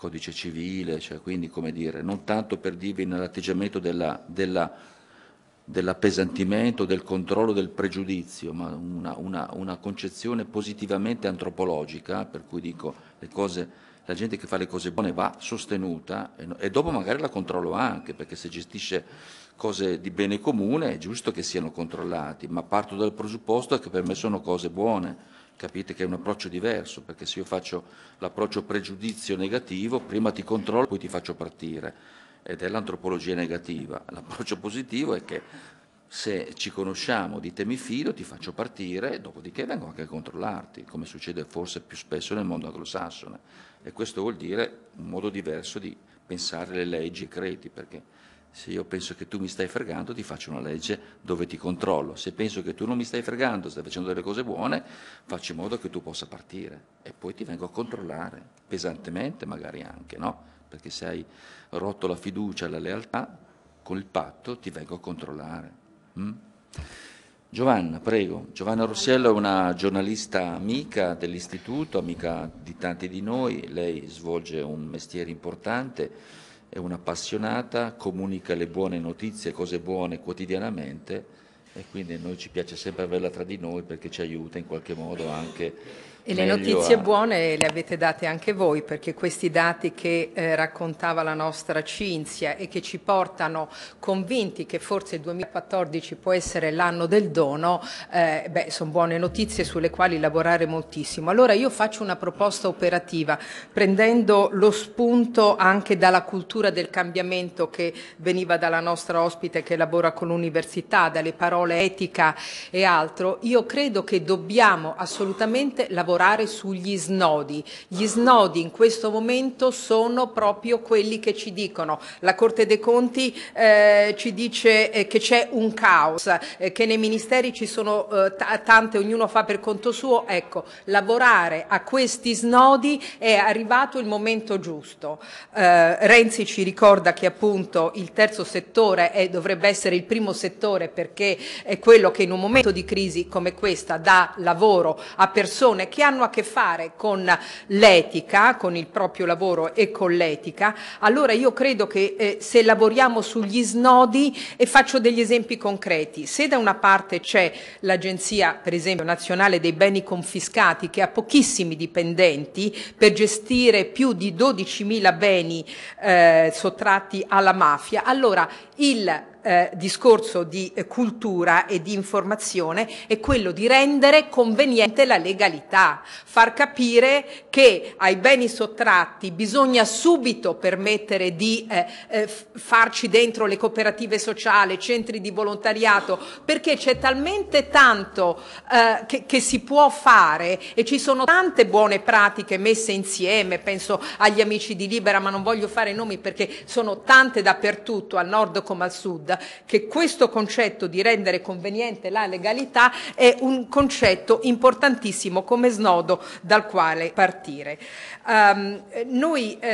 codice civile, cioè quindi come dire, non tanto per dirvi nell'atteggiamento dell'appesantimento, della, dell del controllo, del pregiudizio, ma una, una, una, concezione positivamente antropologica, per cui dico cose, la gente che fa le cose buone va sostenuta e, e dopo magari la controllo anche, perché se gestisce cose di bene comune è giusto che siano controllati, ma parto dal presupposto che per me sono cose buone capite che è un approccio diverso, perché se io faccio l'approccio pregiudizio negativo, prima ti controllo, poi ti faccio partire, ed è l'antropologia negativa. L'approccio positivo è che se ci conosciamo, di te mi fido, ti faccio partire, dopodiché vengo anche a controllarti, come succede forse più spesso nel mondo anglosassone. E questo vuol dire un modo diverso di pensare le leggi e credi, perché se io penso che tu mi stai fregando ti faccio una legge dove ti controllo, se penso che tu non mi stai fregando, stai facendo delle cose buone, faccio in modo che tu possa partire e poi ti vengo a controllare, pesantemente magari anche, no? Perché se hai rotto la fiducia e la lealtà, con il patto ti vengo a controllare. Mm? Giovanna, prego. Giovanna Rossiello è una giornalista amica dell'istituto, amica di tanti di noi, lei svolge un mestiere importante è un'appassionata, comunica le buone notizie, cose buone quotidianamente e quindi a noi ci piace sempre averla tra di noi perché ci aiuta in qualche modo anche e le notizie a... buone le avete date anche voi, perché questi dati che eh, raccontava la nostra Cinzia e che ci portano convinti che forse il 2014 può essere l'anno del dono, eh, beh, sono buone notizie sulle quali lavorare moltissimo. Allora io faccio una proposta operativa, prendendo lo spunto anche dalla cultura del cambiamento che veniva dalla nostra ospite che lavora con l'università, dalle parole etica e altro, io credo che dobbiamo assolutamente lavorare lavorare sugli snodi. Gli snodi in questo momento sono proprio quelli che ci dicono. La Corte dei Conti eh, ci dice eh, che c'è un caos, eh, che nei ministeri ci sono eh, tante, ognuno fa per conto suo. Ecco, lavorare a questi snodi è arrivato il momento giusto. Eh, Renzi ci ricorda che appunto il terzo settore è, dovrebbe essere il primo settore perché è quello che in un momento di crisi come questa dà lavoro a persone che che hanno a che fare con l'etica, con il proprio lavoro e con l'etica, allora io credo che eh, se lavoriamo sugli snodi e faccio degli esempi concreti, se da una parte c'è l'Agenzia per esempio nazionale dei beni confiscati che ha pochissimi dipendenti per gestire più di 12.000 beni eh, sottratti alla mafia, allora il eh, discorso di eh, cultura e di informazione è quello di rendere conveniente la legalità, far capire che ai beni sottratti bisogna subito permettere di eh, eh farci dentro le cooperative sociali, centri di volontariato, perché c'è talmente tanto eh, che, che si può fare e ci sono tante buone pratiche messe insieme, penso agli amici di Libera, ma non voglio fare nomi perché sono tante dappertutto, al nord come al sud, che questo concetto di rendere conveniente la legalità è un concetto importantissimo come snodo dal quale partire. Um, noi eh,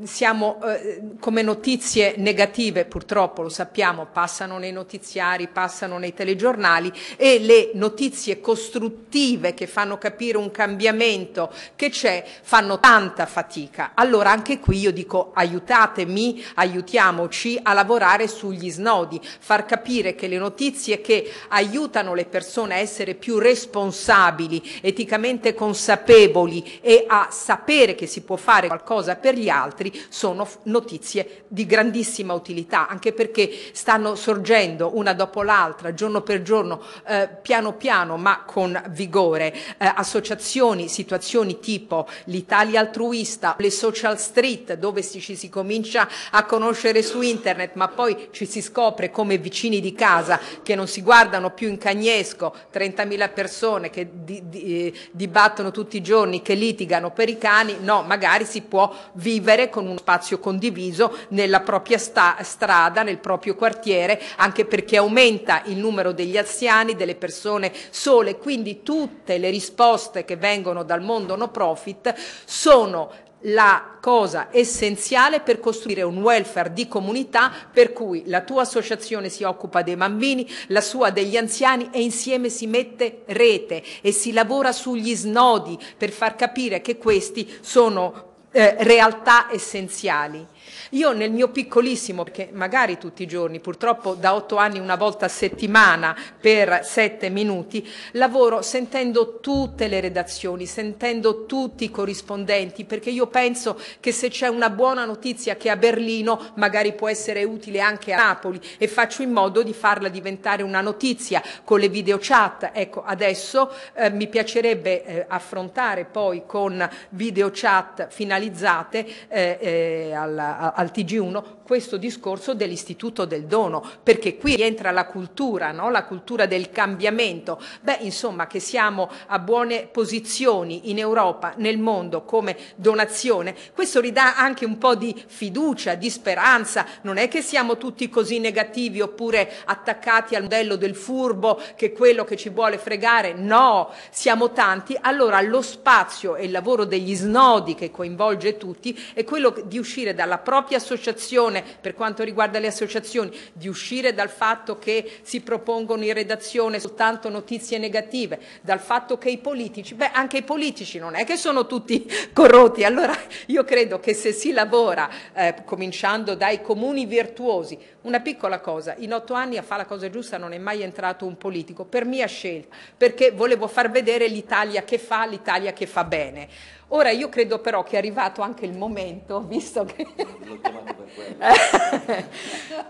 eh, siamo eh, come notizie negative, purtroppo lo sappiamo, passano nei notiziari, passano nei telegiornali e le notizie costruttive che fanno capire un cambiamento che c'è fanno tanta fatica. Allora anche qui io dico aiutatemi, aiutiamoci a lavorare su sugli snodi, far capire che le notizie che aiutano le persone a essere più responsabili, eticamente consapevoli e a sapere che si può fare qualcosa per gli altri sono notizie di grandissima utilità, anche perché stanno sorgendo una dopo l'altra, giorno per giorno, eh, piano piano ma con vigore, eh, associazioni, situazioni tipo l'Italia altruista, le social street dove si, ci si comincia a conoscere su internet ma poi ci si scopre come vicini di casa che non si guardano più in cagnesco, 30.000 persone che di, di, eh, dibattono tutti i giorni, che litigano per i cani, no, magari si può vivere con uno spazio condiviso nella propria sta, strada, nel proprio quartiere, anche perché aumenta il numero degli anziani, delle persone sole, quindi tutte le risposte che vengono dal mondo no profit sono la cosa essenziale per costruire un welfare di comunità per cui la tua associazione si occupa dei bambini, la sua degli anziani e insieme si mette rete e si lavora sugli snodi per far capire che questi sono eh, realtà essenziali. Io nel mio piccolissimo, perché magari tutti i giorni, purtroppo da otto anni una volta a settimana per sette minuti, lavoro sentendo tutte le redazioni, sentendo tutti i corrispondenti, perché io penso che se c'è una buona notizia che a Berlino magari può essere utile anche a Napoli e faccio in modo di farla diventare una notizia con le video chat. Ecco, adesso eh, mi piacerebbe eh, affrontare poi con video chat finalizzate eh, eh al, al TG1 questo discorso dell'istituto del dono, perché qui entra la cultura, no? la cultura del cambiamento. Beh, insomma, che siamo a buone posizioni in Europa, nel mondo, come donazione, questo ridà anche un po' di fiducia, di speranza. Non è che siamo tutti così negativi oppure attaccati al modello del furbo che è quello che ci vuole fregare. No, siamo tanti. Allora lo spazio e il lavoro degli snodi che coinvolge tutti è quello di uscire dalla propria qualche associazione, per quanto riguarda le associazioni, di uscire dal fatto che si propongono in redazione soltanto notizie negative, dal fatto che i politici, beh anche i politici non è che sono tutti corrotti, allora io credo che se si lavora, eh, cominciando dai comuni virtuosi, una piccola cosa, in otto anni a fare la cosa giusta non è mai entrato un politico, per mia scelta, perché volevo far vedere l'Italia che fa, l'Italia che fa bene. Ora io credo però che è arrivato anche il momento, visto che...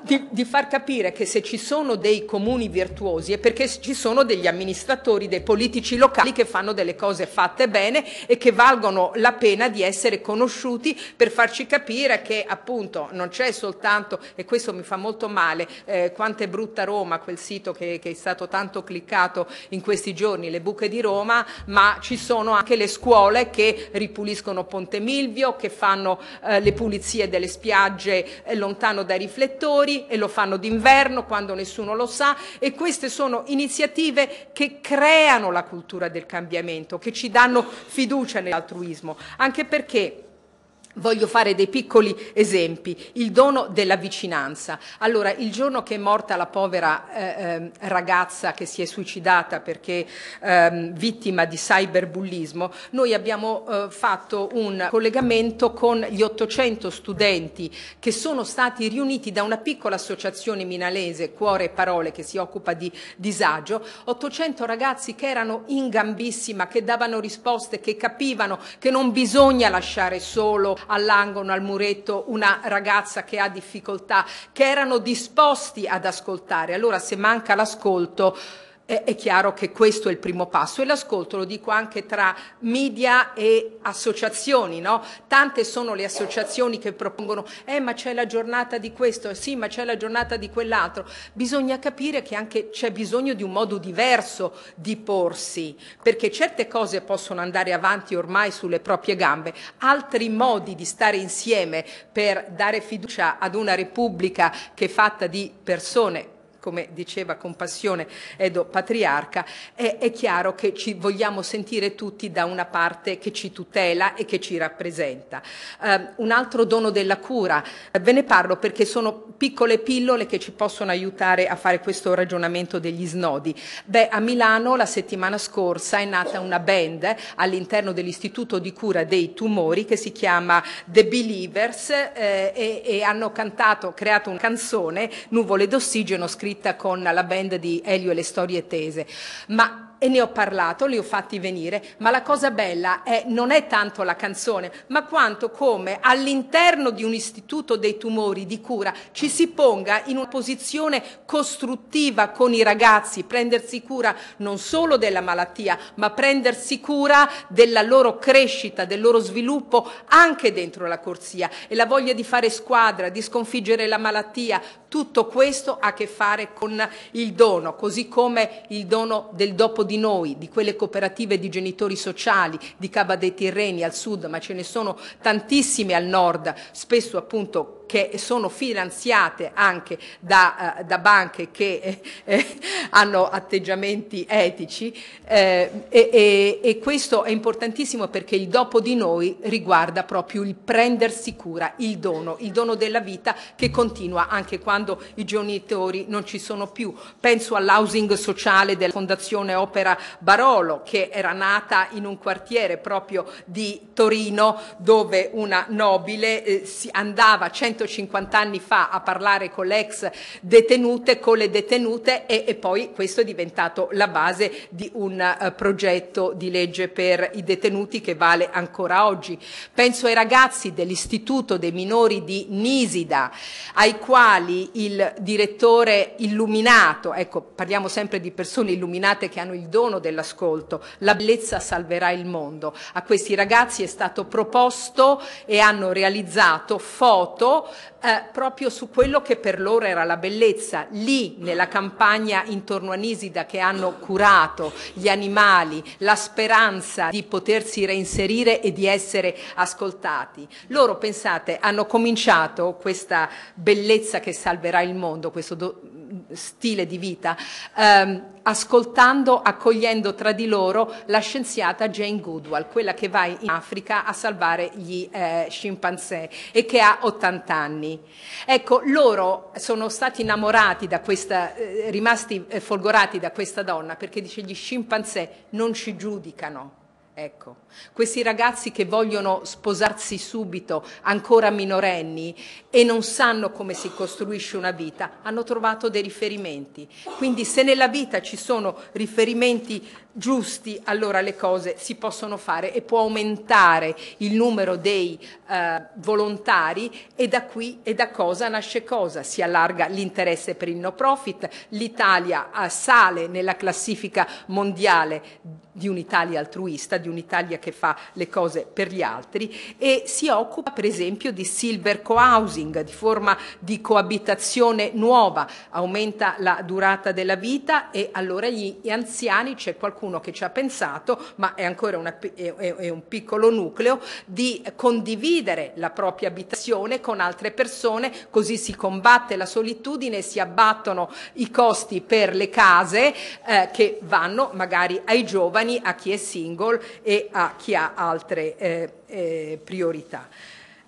di, di, far capire che se ci sono dei comuni virtuosi è perché ci sono degli amministratori, dei politici locali che fanno delle cose fatte bene e che valgono la pena di essere conosciuti per farci capire che appunto non c'è soltanto, e questo mi fa molto male, eh, quanto è brutta Roma, quel sito che, che è stato tanto cliccato in questi giorni, le buche di Roma, ma ci sono anche le scuole che ripuliscono Ponte Milvio, che fanno eh, le pulizie delle spiagge eh, lontano dai riflettori e lo fanno d'inverno quando nessuno lo sa e queste sono iniziative che creano la cultura del cambiamento, che ci danno fiducia nell'altruismo, anche perché Voglio fare dei piccoli esempi. Il dono della vicinanza. Allora, il giorno che è morta la povera eh, ehm, ragazza che si è suicidata perché eh, vittima di cyberbullismo, noi abbiamo eh, fatto un collegamento con gli 800 studenti che sono stati riuniti da una piccola associazione minalese, Cuore e Parole, che si occupa di disagio. 800 ragazzi che erano in gambissima, che davano risposte, che capivano che non bisogna lasciare solo all'angolo, al muretto, una ragazza che ha difficoltà, che erano disposti ad ascoltare. Allora se manca l'ascolto eh, è chiaro che questo è il primo passo e l'ascolto lo dico anche tra media e associazioni, no? tante sono le associazioni che propongono eh ma c'è la giornata di questo, sì ma c'è la giornata di quell'altro, bisogna capire che anche c'è bisogno di un modo diverso di porsi, perché certe cose possono andare avanti ormai sulle proprie gambe, altri modi di stare insieme per dare fiducia ad una Repubblica che è fatta di persone come diceva con passione Edo Patriarca, è, è, chiaro che ci vogliamo sentire tutti da una parte che ci tutela e che ci rappresenta. Eh, un altro dono della cura, eh, ve ne parlo perché sono piccole pillole che ci possono aiutare a fare questo ragionamento degli snodi. Beh, a Milano la settimana scorsa è nata una band all'interno dell'Istituto di cura dei tumori che si chiama The Believers eh, e, e hanno cantato, creato una canzone, Nuvole d'ossigeno, scritta scritta con la band di Elio e le storie tese, ma e ne ho parlato, li ho fatti venire, ma la cosa bella è, non è tanto la canzone, ma quanto come all'interno di un istituto dei tumori di cura ci si ponga in una posizione costruttiva con i ragazzi, prendersi cura non solo della malattia, ma prendersi cura della loro crescita, del loro sviluppo anche dentro la corsia e la voglia di fare squadra, di sconfiggere la malattia, tutto questo ha a che fare con il dono, così come il dono del dopo di noi, di quelle cooperative di genitori sociali, di Cava dei Tirreni al sud, ma ce ne sono tantissime al nord, spesso appunto che sono finanziate anche da, eh, da banche che eh, eh hanno atteggiamenti etici eh, e, e, e questo è importantissimo perché il dopo di noi riguarda proprio il prendersi cura, il dono, il dono della vita che continua anche quando i genitori non ci sono più. Penso all'housing sociale della Fondazione Opera Barolo che era nata in un quartiere proprio di Torino dove una nobile eh, andava 100 150 anni fa a parlare con le ex detenute, con le detenute e, e poi questo è diventato la base di un eh, progetto di legge per i detenuti che vale ancora oggi. Penso ai ragazzi dell'Istituto dei minori di Nisida, ai quali il direttore illuminato, ecco parliamo sempre di persone illuminate che hanno il dono dell'ascolto, la bellezza salverà il mondo. A questi ragazzi è stato proposto e hanno realizzato foto eh, proprio su quello che per loro era la bellezza. Lì, nella campagna intorno a Nisida, che hanno curato gli animali, la speranza di potersi reinserire e di essere ascoltati. Loro, pensate, hanno cominciato questa bellezza che salverà il mondo, questo do- stile di vita, ehm, ascoltando, accogliendo tra di loro la scienziata Jane Goodwall, quella che va in Africa a salvare gli eh, scimpanzé e che ha 80 anni. Ecco, loro sono stati innamorati da questa, eh, rimasti eh, folgorati da questa donna perché dice gli scimpanzé non ci giudicano Ecco, questi ragazzi che vogliono sposarsi subito, ancora minorenni, e non sanno come si costruisce una vita, hanno trovato dei riferimenti. Quindi se nella vita ci sono riferimenti giusti, allora le cose si possono fare e può aumentare il numero dei eh, volontari e da qui e da cosa nasce cosa? Si allarga l'interesse per il no profit, l'Italia eh, sale nella classifica mondiale di un'Italia altruista, di un'Italia che fa le cose per gli altri e si occupa per esempio di silver co-housing, di forma di coabitazione nuova, aumenta la durata della vita e allora gli anziani c'è qualcuno qualcuno che ci ha pensato, ma è ancora una, è, è un piccolo nucleo, di condividere la propria abitazione con altre persone, così si combatte la solitudine, si abbattono i costi per le case eh, che vanno magari ai giovani, a chi è single e a chi ha altre eh, eh, priorità.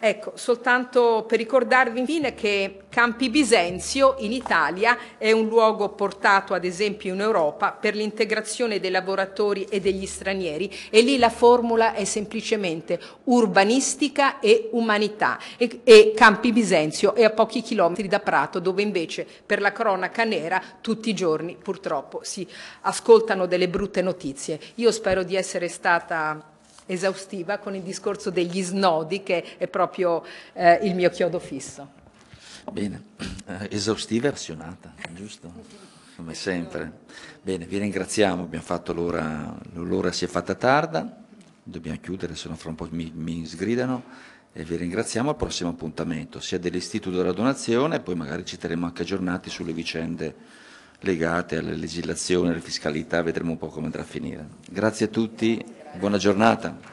Ecco, soltanto per ricordarvi infine che Campi Bisenzio in Italia è un luogo portato ad esempio in Europa per l'integrazione dei lavoratori e degli stranieri e lì la formula è semplicemente urbanistica e umanità e, e Campi Bisenzio è a pochi chilometri da Prato dove invece per la cronaca nera tutti i giorni purtroppo si ascoltano delle brutte notizie. Io spero di essere stata esaustiva con il discorso degli snodi che è proprio eh, il mio chiodo fisso. Bene, eh, esaustiva e razionata, giusto? Come sempre. Bene, vi ringraziamo, abbiamo fatto l'ora, l'ora si è fatta tarda, dobbiamo chiudere, se no fra un po' mi, mi sgridano e vi ringraziamo al prossimo appuntamento, sia dell'Istituto della Donazione poi magari ci terremo anche aggiornati sulle vicende legate alla legislazione, alla fiscalità, vedremo un po' come andrà a finire. Grazie a tutti. Buona giornata.